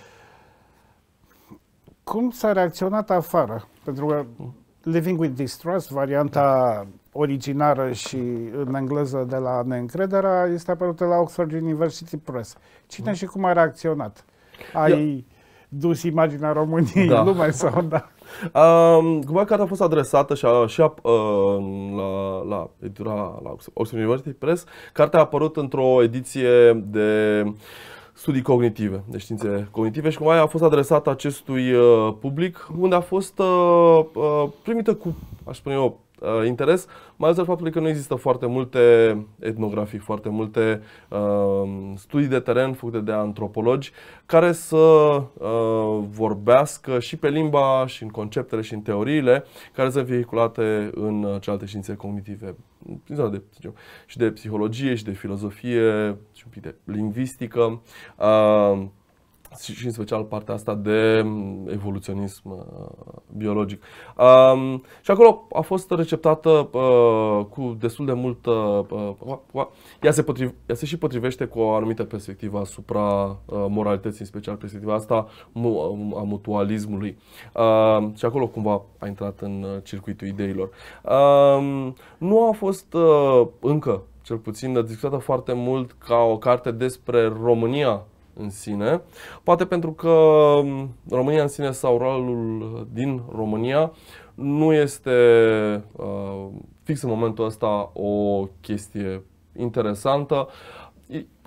Cum s-a reacționat afară? Pentru că hmm. Living with Distrust, varianta da. originară și în engleză de la neîncrederea, este apărută la Oxford University Press. Cine hmm. și cum a reacționat? ai Eu... dus imaginea României da. în lume sau da? Um, care a fost adresată și, a, și a, uh, la, la editura la Oxford University Press, cartea a apărut într-o ediție de studii cognitive, de științe cognitive și cum aia a fost adresată acestui uh, public, unde a fost uh, uh, primită cu, aș spune eu, uh, interes, mai ales al faptului că nu există foarte multe etnografii, foarte multe uh, studii de teren făcute de antropologi care să uh, vorbească și pe limba, și în conceptele, și în teoriile care sunt vehiculate în celelalte științe cognitive de, zicem, și de psihologie, și de filozofie, și de lingvistică. Uh, și în special partea asta de mm, evoluționism uh, biologic. Um, și acolo a fost receptată uh, cu destul de mult. Uh, uh, ea, se ea se și potrivește cu o anumită perspectivă asupra uh, moralității, în special perspectiva asta mu, uh, a mutualismului. Uh, și acolo cumva a intrat în uh, circuitul ideilor. Uh, nu a fost uh, încă cel puțin, discutată foarte mult ca o carte despre România în sine. Poate pentru că România în sine sau ralul din România nu este uh, fix în momentul ăsta o chestie interesantă.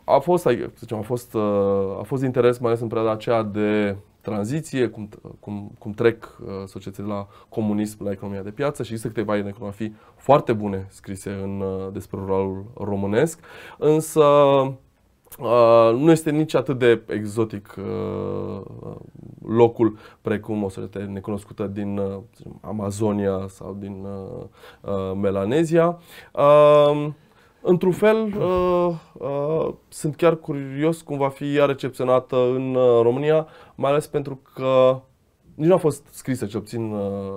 A fost, adică, să zicem, a fost, uh, a fost interes mai ales în perioada aceea de tranziție, cum, cum, cum trec uh, societățile la comunism, la economia de piață și există câteva iconografii foarte bune scrise în, uh, despre ruralul românesc, însă Uh, nu este nici atât de exotic uh, locul precum o săgetă necunoscută din uh, Amazonia sau din uh, uh, Melanezia. Într-un fel, sunt chiar curios cum va fi ea recepționată în România, mai ales pentru că nici nu a fost scrisă, ce obțin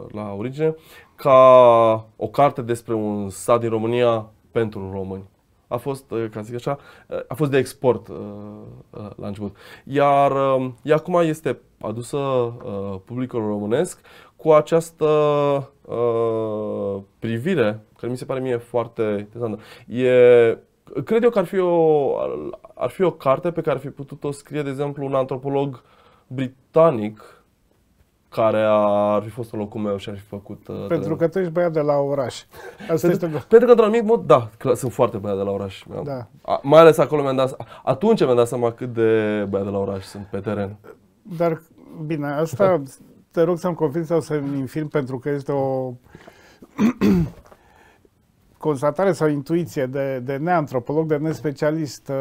la origine, ca o carte despre un sat din România pentru români a fost, uh, ca să zic așa, uh, a fost de export uh, la început. Iar ea um, acum este adusă publicul românesc cu această privire, care mi se pare mie foarte interesantă. E, cred eu că ar fi, o, ar fi o carte pe care ar fi putut-o scrie, de exemplu, un antropolog britanic, care ar fi fost în locul meu și ar fi făcut... Uh, pentru că tu ești băiat de la oraș. pentru, pentru că, într-un anumit mod, da, că sunt foarte băiat de la oraș. Da. da. A, mai ales acolo mi-am dat, atunci mi-am dat seama cât de băiat de la oraș sunt pe teren. Dar, bine, asta te rog să-mi convins sau să-mi infirm pentru că este o constatare sau intuiție de, de neantropolog, de nespecialist.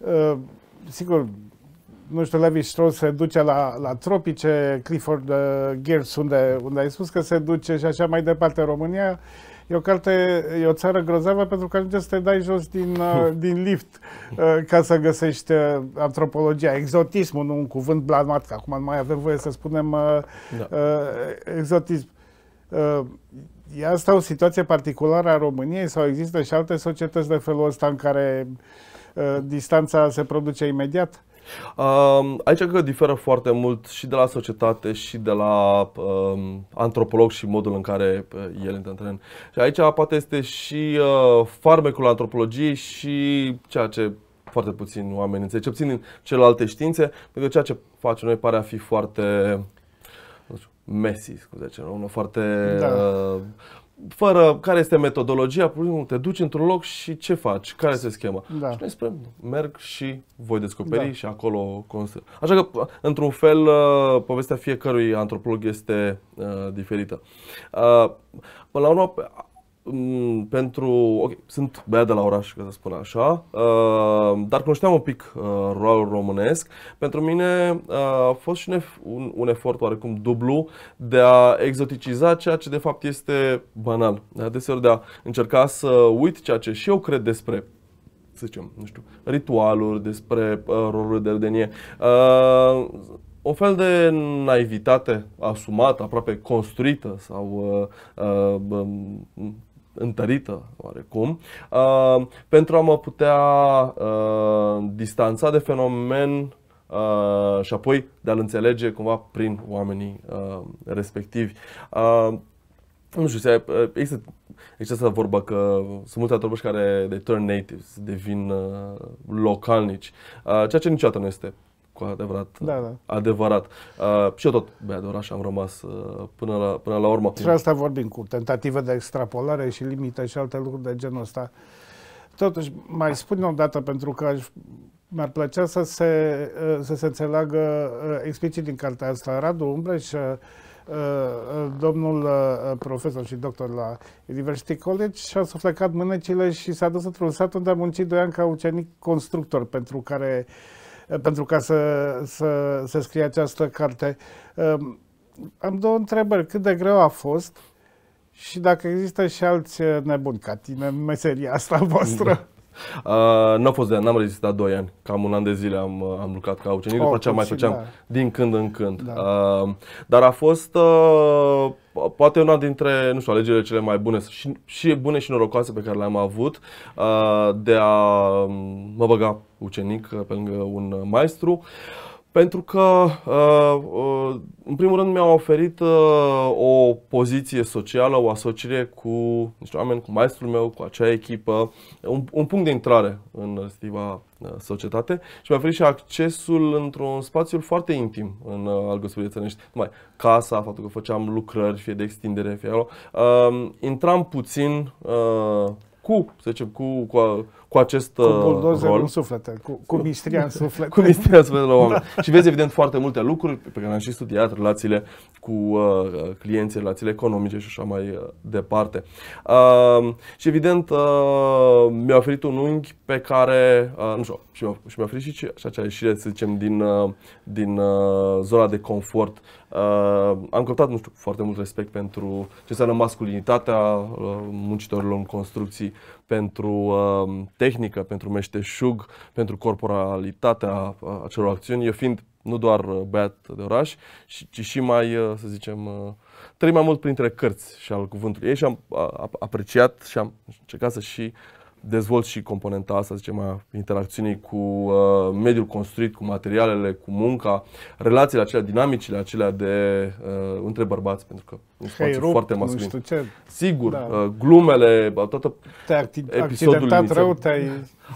Uh, uh sigur, nu știu, Levi Strauss se duce la, la tropice, Clifford uh, Geertz, unde, unde ai spus că se duce și așa mai departe. România e o carte, e o țară grozavă pentru că ajunge să te dai jos din, uh, hm. din lift uh, ca să găsești uh, antropologia, exotismul, nu un cuvânt blamat, că acum nu mai avem voie să spunem uh, da. uh, exotism. Uh, e asta o situație particulară a României sau există și alte societăți de felul ăsta în care uh, distanța se produce imediat? Aici cred că diferă foarte mult și de la societate și de la antropolog și modul în care uh, el intră în tren. Și aici poate este și uh, farmecul antropologiei și ceea ce foarte puțin oameni înțeleg, ce puțin din celelalte științe, pentru că ceea ce face noi pare a fi foarte Messi. scuze, ce, nu, foarte da. uh, fără care este metodologia, pur și simplu te duci într-un loc și ce faci, care se schema. Da. Și noi spunem, merg și voi descoperi da. și acolo constă. Așa că, într-un fel, uh, povestea fiecărui antropolog este uh, diferită. Uh, până la urmă, Mm, pentru, ok, sunt băiat de la oraș, ca să spun așa, uh, dar cunoșteam un pic uh, ruralul românesc. Pentru mine uh, a fost și un, un, un efort oarecum dublu de a exoticiza ceea ce de fapt este banal. Deseori de a încerca să uit ceea ce și eu cred despre să zicem, nu știu, ritualuri, despre uh, roluri de rădenie. Uh, o fel de naivitate asumată, aproape construită sau uh, uh, întărită oarecum, uh, pentru a mă putea uh, distanța de fenomen uh, și apoi de a-l înțelege cumva prin oamenii uh, respectivi. Uh, nu știu, se, uh, există, există asta vorba că sunt multe antropoși care de turn natives, devin uh, localnici, uh, ceea ce niciodată nu este cu adevărat da, da. adevărat. Uh, și eu tot bea de oraș am rămas uh, până, la, până la urmă. Și asta vorbim cu tentative de extrapolare și limite și alte lucruri de genul ăsta. Totuși, mai spun o dată pentru că aș, mi-ar plăcea să se, uh, să se înțeleagă uh, explicit din cartea asta. Radu Umbreș, uh, domnul profesor și doctor la University College și-a suflecat mânecile și s-a dus într-un sat unde a muncit doi ani ca ucenic constructor pentru care uh, pentru ca să, să, să scrie această carte. Am două întrebări. Cât de greu a fost și dacă există și alți eh, nebuni ca tine în meseria asta voastră? Uh, n a fost de n-am rezistat 2 ani, cam un an de zile am, uh, am lucrat ca ucenic, oh, după ce mai făceam da. din când în când. Da. Uh, dar a fost uh, poate una dintre, nu știu, alegerile cele mai bune și, și bune și norocoase pe care le-am avut uh, de a um, mă băga ucenic uh, pe lângă un maestru. Uh, pentru că, uh, uh, în primul rând, mi-au oferit uh, o poziție socială, o asociere cu niște oameni, cu maestrul meu, cu acea echipă, un, un punct de intrare în respectiva societate și mi-a oferit și accesul într-un spațiu foarte intim în al gospodințănești. Numai casa, faptul că făceam lucrări, fie de extindere, fie acolo. Um, intram puțin cu, să zicem, cu, cu cu acest cu uh, rol. în suflete, cu, cu mistria în suflet. cu mistria în suflet la oameni. da. Și vezi evident foarte multe lucruri pe care am și studiat, relațiile cu uh, clienții, relațiile economice și așa mai uh, departe. Uh, și evident uh, mi-a oferit un unghi pe care, uh, nu știu, și mi-a, și mi-a oferit și, și acea ieșire, să zicem, din, uh, din uh, zona de confort Uh, am căutat, nu știu, foarte mult respect pentru ce înseamnă masculinitatea uh, muncitorilor în construcții, pentru uh, tehnică, pentru meșteșug, pentru corporalitatea uh, acelor acțiuni. Eu fiind nu doar uh, băiat de oraș, ci și mai, uh, să zicem, uh, trăi mai mult printre cărți și al cuvântului ei și am apreciat și am încercat să și dezvolt și componenta asta, zicem, a interacțiunii cu uh, mediul construit, cu materialele, cu munca, relațiile acelea, dinamicile acelea de uh, între bărbați, pentru că un spațiu hey, rup, foarte masculin. Nu știu ce. Sigur, da. Uh, glumele, toată Te-ai episodul inițial. rău, te-ai...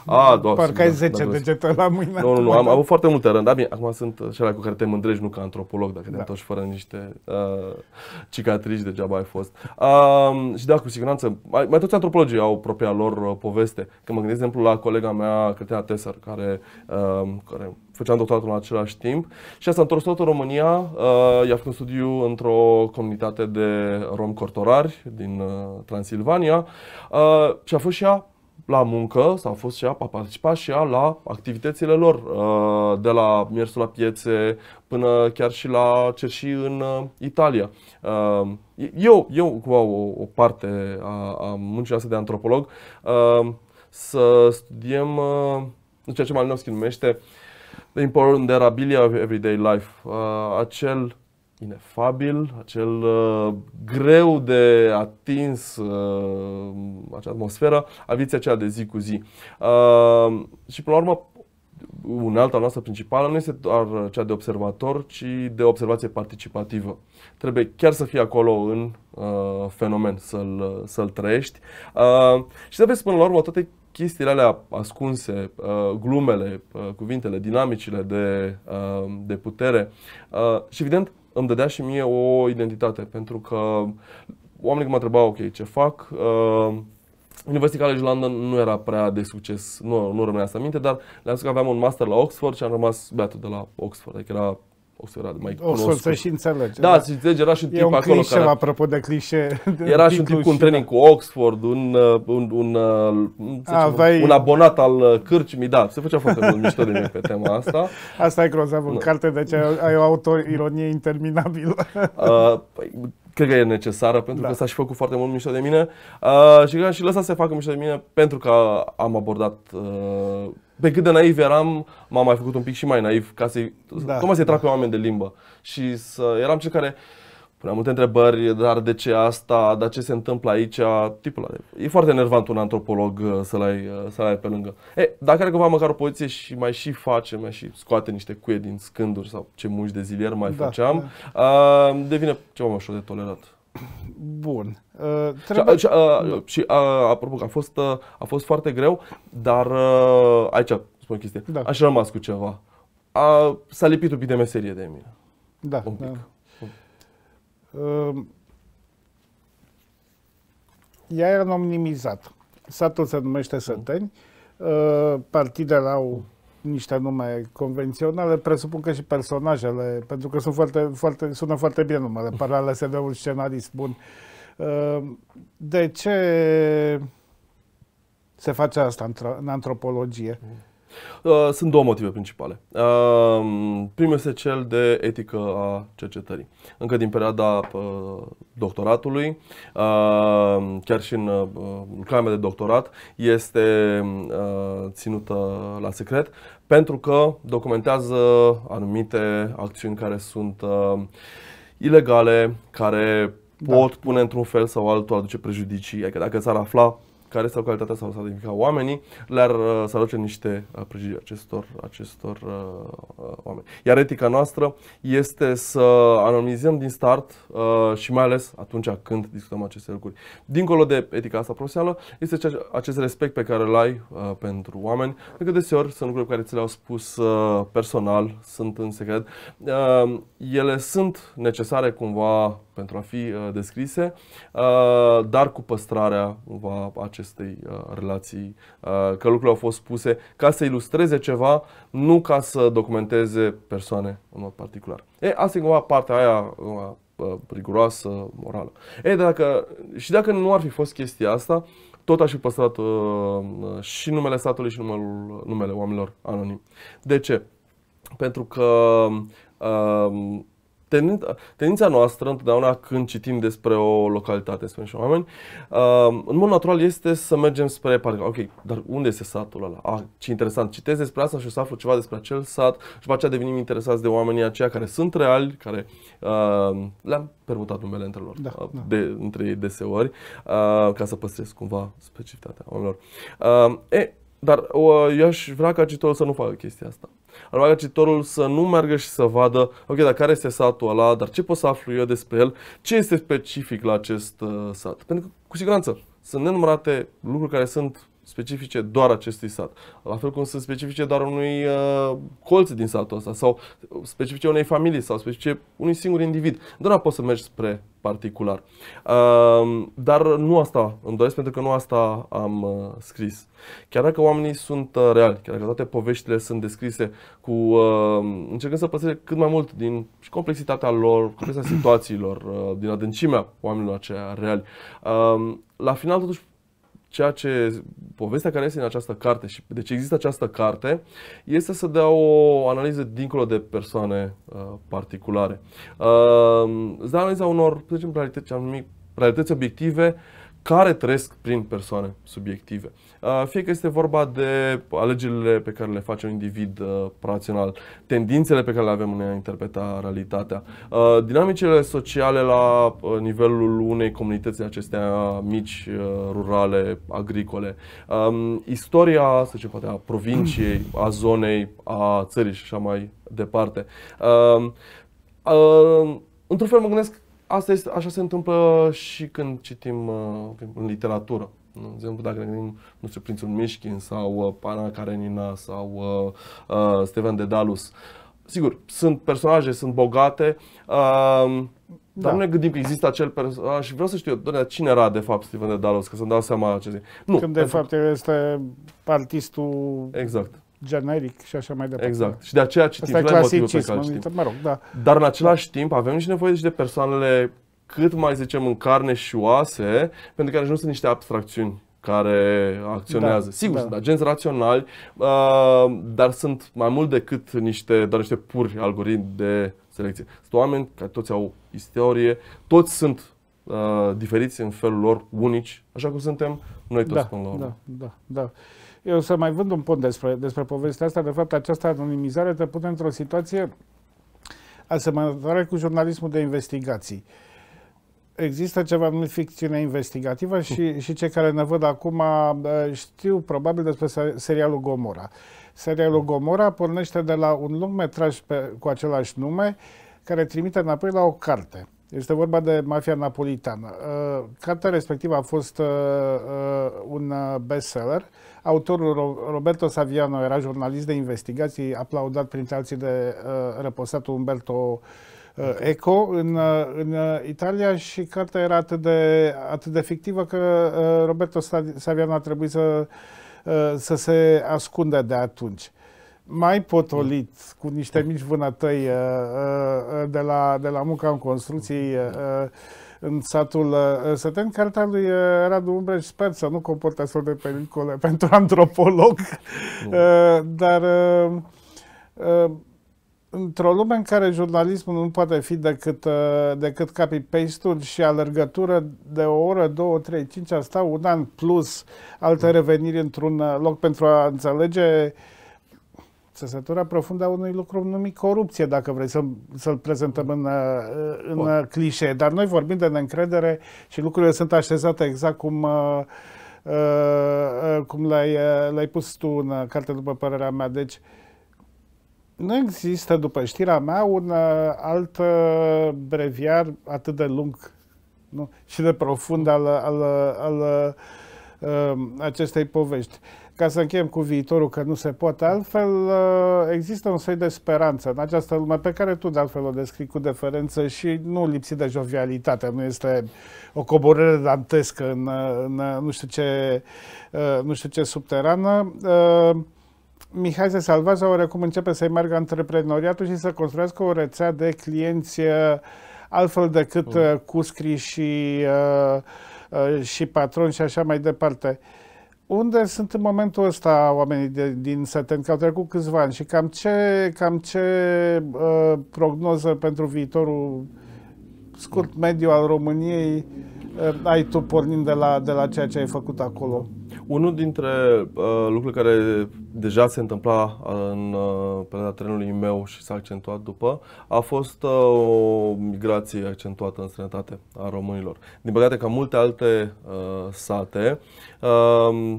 A, doar, Parcă ai 10 da, degete la mâine. Nu, nu, nu, am avut foarte multe rând. Da, bine, acum sunt cele cu care te mândrești, nu ca antropolog, dacă da. te întorci fără niște uh, cicatrici, degeaba ai fost. Uh, și da, cu siguranță, mai, mai toți antropologii au propria lor uh, poveste. Când mă gândesc, de exemplu, la colega mea, Cătea Tesar, care, uh, care făceam doctoratul în același timp și s-a întors tot în România, uh, i-a făcut studiu într-o comunitate de rom cortorari din uh, Transilvania uh, și a fost și ea la muncă, s-a fost și ea, a participat și ea la activitățile lor, uh, de la mersul la piețe până chiar și la cerșii în uh, Italia. Uh, eu, eu cumva o, o parte a, a muncii noastre de antropolog, uh, să studiem uh, ceea ce Malinowski numește uh, the imponderabilia of everyday life, uh, acel inefabil, acel uh, greu de atins, uh, acea atmosferă a vieții aceea de zi cu zi. Uh, și până la urmă, unealta noastră principală nu este doar cea de observator, ci de observație participativă. Trebuie chiar să fii acolo în uh, fenomen, să-l, să-l trăiești uh, și să vezi până la urmă toate chestiile alea ascunse, uh, glumele, uh, cuvintele, dinamicile de, uh, de putere și evident îmi dădea și mie o identitate pentru că oamenii mă întrebau, ok, ce fac? University College London nu era prea de succes, nu, nu rămânea asta minte, dar le-am spus că aveam un master la Oxford și am rămas beatul de la Oxford, adică era Oxford, mai o cunoscut. să și înțelege. Da, da. înțelege, era și un tip e un acolo. clișe, care... apropo de clișe. De era și un tip cu un training da. cu Oxford, un, uh, un, un, un, uh, Aveai... Ah, un abonat al uh, cârcimii, da, se făcea foarte mult mișto mine pe tema asta. Asta e grozav, în da. carte, deci ai o autoironie interminabilă. Uh, păi, cred că e necesară pentru da. că s-a și făcut foarte mult mișto de mine uh, și că și lăsat să se facă mișto de mine pentru că am abordat uh, pe cât de naiv eram, m-am mai făcut un pic și mai naiv ca să-i, da. tocmai să trag pe oameni de limbă. Și să, eram cel care puneam multe întrebări, dar de ce asta, dar ce se întâmplă aici, tipul ăla. E foarte nervant un antropolog uh, să-l ai, uh, să ai pe lângă. E, dacă are cumva măcar o poziție și mai și face, mai și scoate niște cuie din scânduri sau ce muși de zilier mai da, făceam, da. A, uh, devine ceva mai ușor de tolerat. Bun. Uh, trebuie... și, uh, și uh, apropo a fost, uh, a fost foarte greu, dar uh, aici spun chestia. Da. Aș rămas cu ceva. A, s-a lipit un pic de meserie de mine. Da. Un da. pic. Da. Uh, ea era anonimizat. Satul se numește Săteni. Uh, partidele au niște nume convenționale, presupun că și personajele, pentru că sunt foarte, foarte, sună foarte bine numele, paralele se un scenarist bun. Ehm, de ce se face asta în antropologie? Mm. Uh, sunt două motive principale. Uh, primul este cel de etică a cercetării. Încă din perioada uh, doctoratului, chiar și în lucrarea de doctorat, este ținută la secret pentru că documentează anumite acțiuni care sunt ilegale, care da. pot da. pune într-un fel sau altul, aduce prejudicii. Adică dacă s-ar afla care sau calitatea sau s-au ridicat oamenii, le-ar uh, să aduce niște uh, prejudicii acestor, acestor uh, uh, oameni. Iar etica noastră este să anonimizăm din start uh, și mai ales atunci când discutăm aceste lucruri. Dincolo de etica asta profesională, este ce, acest respect pe care îl ai uh, pentru oameni, că deseori sunt lucruri pe care ți le-au spus uh, personal, sunt în secret. Uh, ele sunt necesare cumva pentru a fi uh, descrise, uh, dar cu păstrarea cumva, acestei uh, relații, că lucrurile au fost puse ca să ilustreze ceva, nu ca să documenteze persoane în mod particular. E, asta e cumva partea aia riguroasă, morală. E, dacă, și dacă nu ar fi fost chestia asta, tot aș fi păstrat uh, și numele statului și numele, numele oamenilor anonim. De ce? Pentru că uh, tendința, noastră întotdeauna când citim despre o localitate, spre și oameni, um, în mod natural este să mergem spre parcă, ok, dar unde este satul ăla? Ah, ce interesant, citesc despre asta și o să aflu ceva despre acel sat și după aceea devenim interesați de oamenii aceia care sunt reali, care uh, le-am permutat numele între lor, da, uh, da. De, între ei deseori, uh, ca să păstrez cumva specificitatea oamenilor. Uh, e, dar uh, eu aș vrea ca citorul să nu facă chestia asta. Îl roagă cititorul să nu meargă și să vadă, ok, dar care este satul ăla, dar ce pot să aflu eu despre el, ce este specific la acest uh, sat. Pentru că, cu siguranță, sunt nenumărate lucruri care sunt specifice doar acestui sat, la fel cum sunt specifice doar unui uh, colț din satul ăsta sau specifice unei familii sau specifice unui singur individ. Doar poți să mergi spre particular. Uh, dar nu asta îmi doresc pentru că nu asta am uh, scris. Chiar dacă oamenii sunt uh, reali, chiar dacă toate poveștile sunt descrise cu uh, încercând să păstreze cât mai mult din și complexitatea lor, complexitatea situațiilor, uh, din adâncimea oamenilor aceia reali, uh, la final totuși ceea ce povestea care este în această carte și de deci ce există această carte este să dea o analiză dincolo de persoane uh, particulare. Uh, îți dă analiza unor, să zicem, realități, anumite realități obiective uh, care trăiesc prin persoane subiective. Uh, fie că este vorba de alegerile pe care le face un individ uh, rațional, tendințele pe care le avem în a interpreta realitatea, uh, dinamicile sociale la nivelul unei comunități acestea mici, rurale, agricole, um, istoria, să zicem, poate a provinciei, a zonei, a țării și așa mai departe. Um, într-un fel mă gândesc asta este, așa se întâmplă și când citim uh, în literatură. De exemplu, dacă ne gândim, nu știu, Prințul Mișkin sau uh, Pana Karenina sau uh, uh, Steven Dedalus. Sigur, sunt personaje, sunt bogate, uh, da. Dar nu ne gândim că există acel personaj și vreau să știu, doamne, cine era de fapt Steven de Dalus, ca să-mi dau seama ce zic. Nu. Când de fapt, fapt este artistul exact generic și așa mai departe. Exact. Și de aceea citim. Asta e clasicism, pe citim. mă rog, da. Dar în același timp avem și nevoie și de persoanele cât mai, zicem, în carne și oase, pentru că nu sunt niște abstracțiuni care acționează. Da, Sigur, da. sunt agenți raționali, uh, dar sunt mai mult decât niște, doar niște puri algoritmi de selecție. Sunt oameni care toți au istorie, toți sunt uh, diferiți în felul lor, unici, așa cum suntem noi toți da, până la urmă. Da, da, da. Eu să mai vând un punct despre, despre povestea asta. De fapt, această anonimizare te pune într-o situație asemănătoare cu jurnalismul de investigații. Există ceva numit ficțiune investigativă și, și cei care ne văd acum eh, știu probabil despre serialul Gomora. Serialul Gomora pornește de la un lung metraj pe, cu același nume care trimite înapoi la o carte. Este vorba de mafia napolitană. Eh, cartea respectivă a fost eh, un bestseller. Autorul Roberto Saviano era jurnalist de investigații, aplaudat printre alții de uh, reposatul Umberto uh, Eco în, uh, în uh, Italia și cartea era atât de, atât de fictivă că uh, Roberto Saviano a trebuit să, uh, să se ascundă de atunci mai potolit, mm. cu niște mici vânătăi uh, uh, de, la, de la munca în construcții. Mm. uh, în satul uh, Săten, cartea lui Radu și sper să nu comporte astfel de pericole pentru antropolog, nu. Mm. Uh, dar uh, într-o lume în care jurnalismul nu poate fi decât, decât copy paste și alergătură de o oră, două, trei, cinci, asta un an plus alte mm. reveniri într-un loc pentru a înțelege uh, Țesătura profundă a unui lucru numit corupție, dacă vrei să-l, să-l prezentăm în, uh, în clișe. Dar noi vorbim de neîncredere și lucrurile sunt așezate exact cum, uh, uh, cum l-ai, l-ai pus tu în carte, după părerea mea. Deci, nu există, după știrea mea, un alt breviar atât de lung nu? și de profund al, al, al, al acestei povești ca să încheiem cu viitorul, că nu se poate altfel, uh, există un soi de speranță în această lume pe care tu de altfel o descrii cu deferență și nu lipsi de jovialitate, nu este o coborâre dantescă în, uh, în uh, nu, știu ce, nu știu ce subterană. Mihai se salvează oarecum începe să-i meargă antreprenoriatul și să construiască o rețea de clienți altfel decât mm. cuscri și, și patroni și așa mai departe. Uh, unde sunt în momentul ăsta oamenii de, din Săten, că au trecut câțiva ani și cam ce, cam ce uh, prognoză pentru viitorul scurt mediu al României uh, ai tu pornind de la, de la ceea ce ai făcut acolo? Unul dintre uh, lucrurile care deja se întâmpla uh, în uh, perioada trenului meu și s-a accentuat după, a fost uh, o migrație accentuată în străinătate a românilor. Din păcate, ca multe alte uh, sate, uh,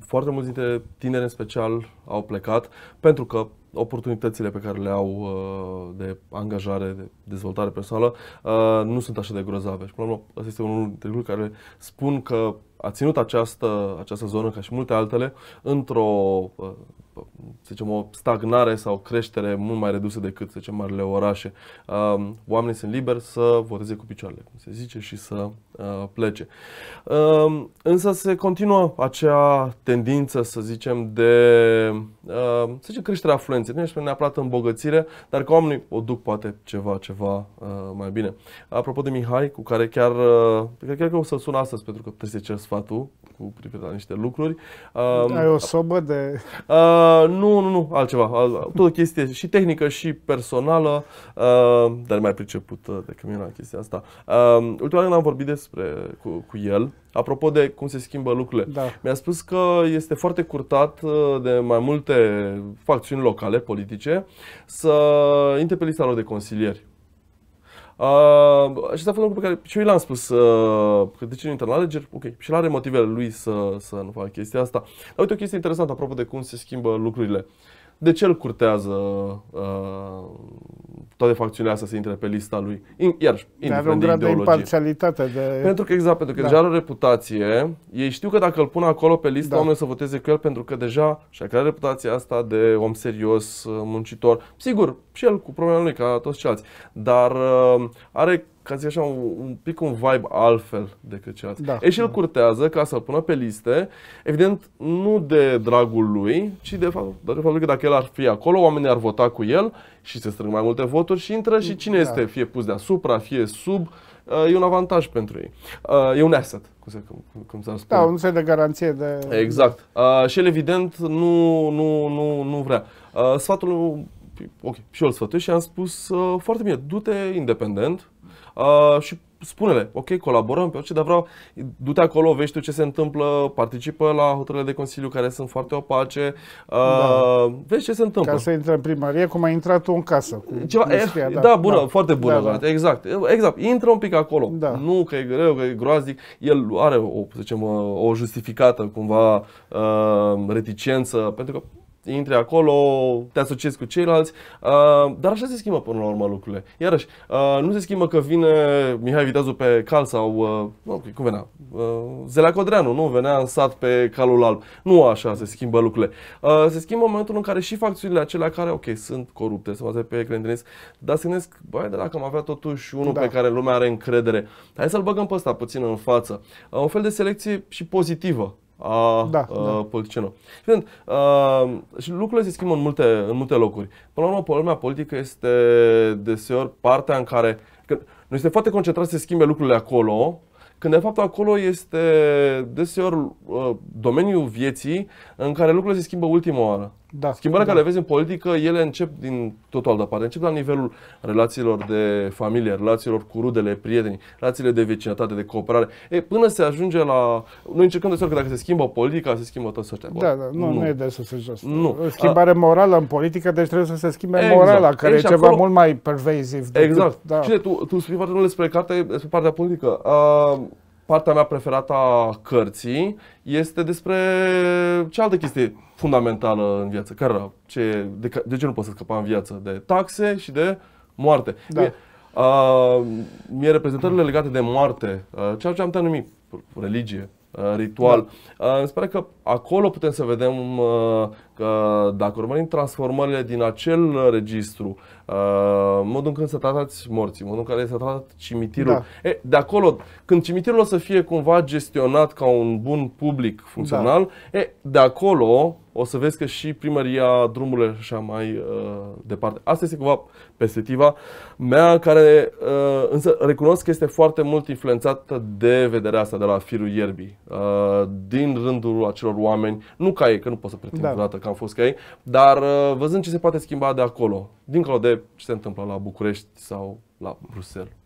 foarte mulți dintre tineri în special au plecat pentru că oportunitățile pe care le au uh, de angajare, de dezvoltare personală, uh, nu sunt așa de grozave. Și, până la urmă, asta este unul dintre lucruri care spun că a ținut această, această zonă, ca și multe altele, într-o uh, să zicem, o stagnare sau o creștere mult mai redusă decât, să zicem, marile orașe. Um, oamenii sunt liberi să voteze cu picioarele, cum se zice, și să uh, plece. Um, însă se continuă acea tendință, să zicem, de, um, să zicem, creșterea afluenței. Nu ești neapărat îmbogățire, dar că oamenii o duc poate ceva, ceva uh, mai bine. Apropo de Mihai, cu care chiar, uh, cred că o să sun astăzi, pentru că trebuie să cer sfatul, cu privire la niște lucruri. Uh, Ai um, o sobă de... Uh, nu, nu, nu, altceva. Tot o chestie și tehnică și personală, uh, dar mai priceput uh, decât mine la chestia asta. Uh, ultima dată am vorbit despre cu, cu el, apropo de cum se schimbă lucrurile. Da. Mi-a spus că este foarte curtat uh, de mai multe facțiuni locale, politice, să intre pe lista lor de consilieri Uh, și asta a fost un lucru pe care și eu l-am spus, uh, că de ce nu intră la alegeri? Ok, și are motivele lui să, să nu facă chestia asta. Dar uite o chestie interesantă apropo de cum se schimbă lucrurile. De ce îl curtează uh, toate facțiunile astea să intre pe lista lui. iar, indiferent de, de imparțialitate. De... Pentru că, exact, pentru că da. deja are o reputație, ei știu că dacă îl pun acolo pe lista da. oamenii să voteze cu el, pentru că deja și-a creat reputația asta de om serios, uh, muncitor. Sigur, și el cu problemele lui, ca toți ceilalți, dar uh, are ca să așa un, un pic un vibe altfel decât cealaltă. Da. E și îl curtează ca să-l pună pe liste, evident nu de dragul lui, ci de fapt, de faptul că dacă el ar fi acolo, oamenii ar vota cu el și se strâng mai multe voturi și intră și cine da. este fie pus deasupra, fie sub, uh, e un avantaj pentru ei. Uh, e un asset, cum, se, cum, cum s-ar da, spune. Da, un soi de garanție de... Exact. Uh, și el evident nu, nu, nu, nu vrea. Sfatul ok, și eu îl sfătuiesc și am spus uh, foarte bine, du-te independent, Uh, și spune-le, ok, colaborăm pe orice, dar vreau, du-te acolo, vezi tu ce se întâmplă, participă la hotărârile de consiliu care sunt foarte opace, uh, da. vezi ce se întâmplă. Ca să intre în primărie, cum ai intrat tu în casă. Cu Ceva, e, eh, da, da, bună, da. foarte bună, da, da, da. exact, exact, intră un pic acolo, da. nu că e greu, că e groaznic, el are, o, să zicem, o justificată cumva uh, reticență, pentru că intri acolo, te asociezi cu ceilalți, uh, dar așa se schimbă până la urmă lucrurile. Iarăși, uh, nu se schimbă că vine Mihai Viteazu pe cal sau, uh, nu, cum venea, uh, Zelea Codreanu, nu, venea în sat pe calul alb. Nu așa se schimbă lucrurile. Uh, se schimbă în momentul în care și facțiunile acelea care, ok, sunt corupte, să mă pe crentinist, dar se gândesc, băi, de dacă am avea totuși unul da. pe care lumea are încredere, hai să-l băgăm pe ăsta puțin în față. Uh, un fel de selecție și pozitivă a da, uh, da. politicienilor. uh, și lucrurile se schimbă în multe, în multe locuri. Până la urmă, problema politică este deseori partea în care Când noi suntem foarte concentrați să schimbe lucrurile acolo, când de fapt acolo este deseori uh, domeniul vieții în care lucrurile se schimbă ultima oară. Da, Schimbarea da. care vezi în politică, ele încep din totul altă parte. Încep la nivelul relațiilor de familie, relațiilor cu rudele, prietenii, relațiile de vecinătate, de cooperare. E, până se ajunge la... Noi încercăm de că dacă se schimbă politica, se schimbă tot sortea. Da, da, nu, nu, nu e de sus în jos. Nu. schimbare A... morală în politică, deci trebuie să se schimbe exact. morala, care e, e deci ceva acolo... mult mai pervasiv. Decât, exact. Da. Cine, tu, tu spui foarte mult despre carte, despre partea politică. Uh, partea mea preferată a cărții este despre cealaltă chestie fundamentală în viață. Care era? Ce, de, de ce nu poți să scăpa în viață? De taxe și de moarte. Da. Mie, uh, mie reprezentările legate de moarte, uh, ceea ce am numit religie, uh, ritual, da. uh, sper că acolo putem să vedem uh, că dacă urmărim transformările din acel registru, uh, modul în care să tratați morții, modul în care să tratat cimitirul. Da. E, de acolo, când cimitirul o să fie cumva gestionat ca un bun public funcțional, da. e, de acolo o să vezi că și primăria drumurile și așa mai uh, departe. Asta este cumva perspectiva mea, care uh, însă recunosc că este foarte mult influențată de vederea asta de la firul ierbii, uh, din rândul acelor oameni, nu ca ei, că nu pot să pretind da. că am fost ca ei, dar uh, văzând ce se poate schimba de acolo, dincolo de ce se întâmplă la București sau la Bruxelles.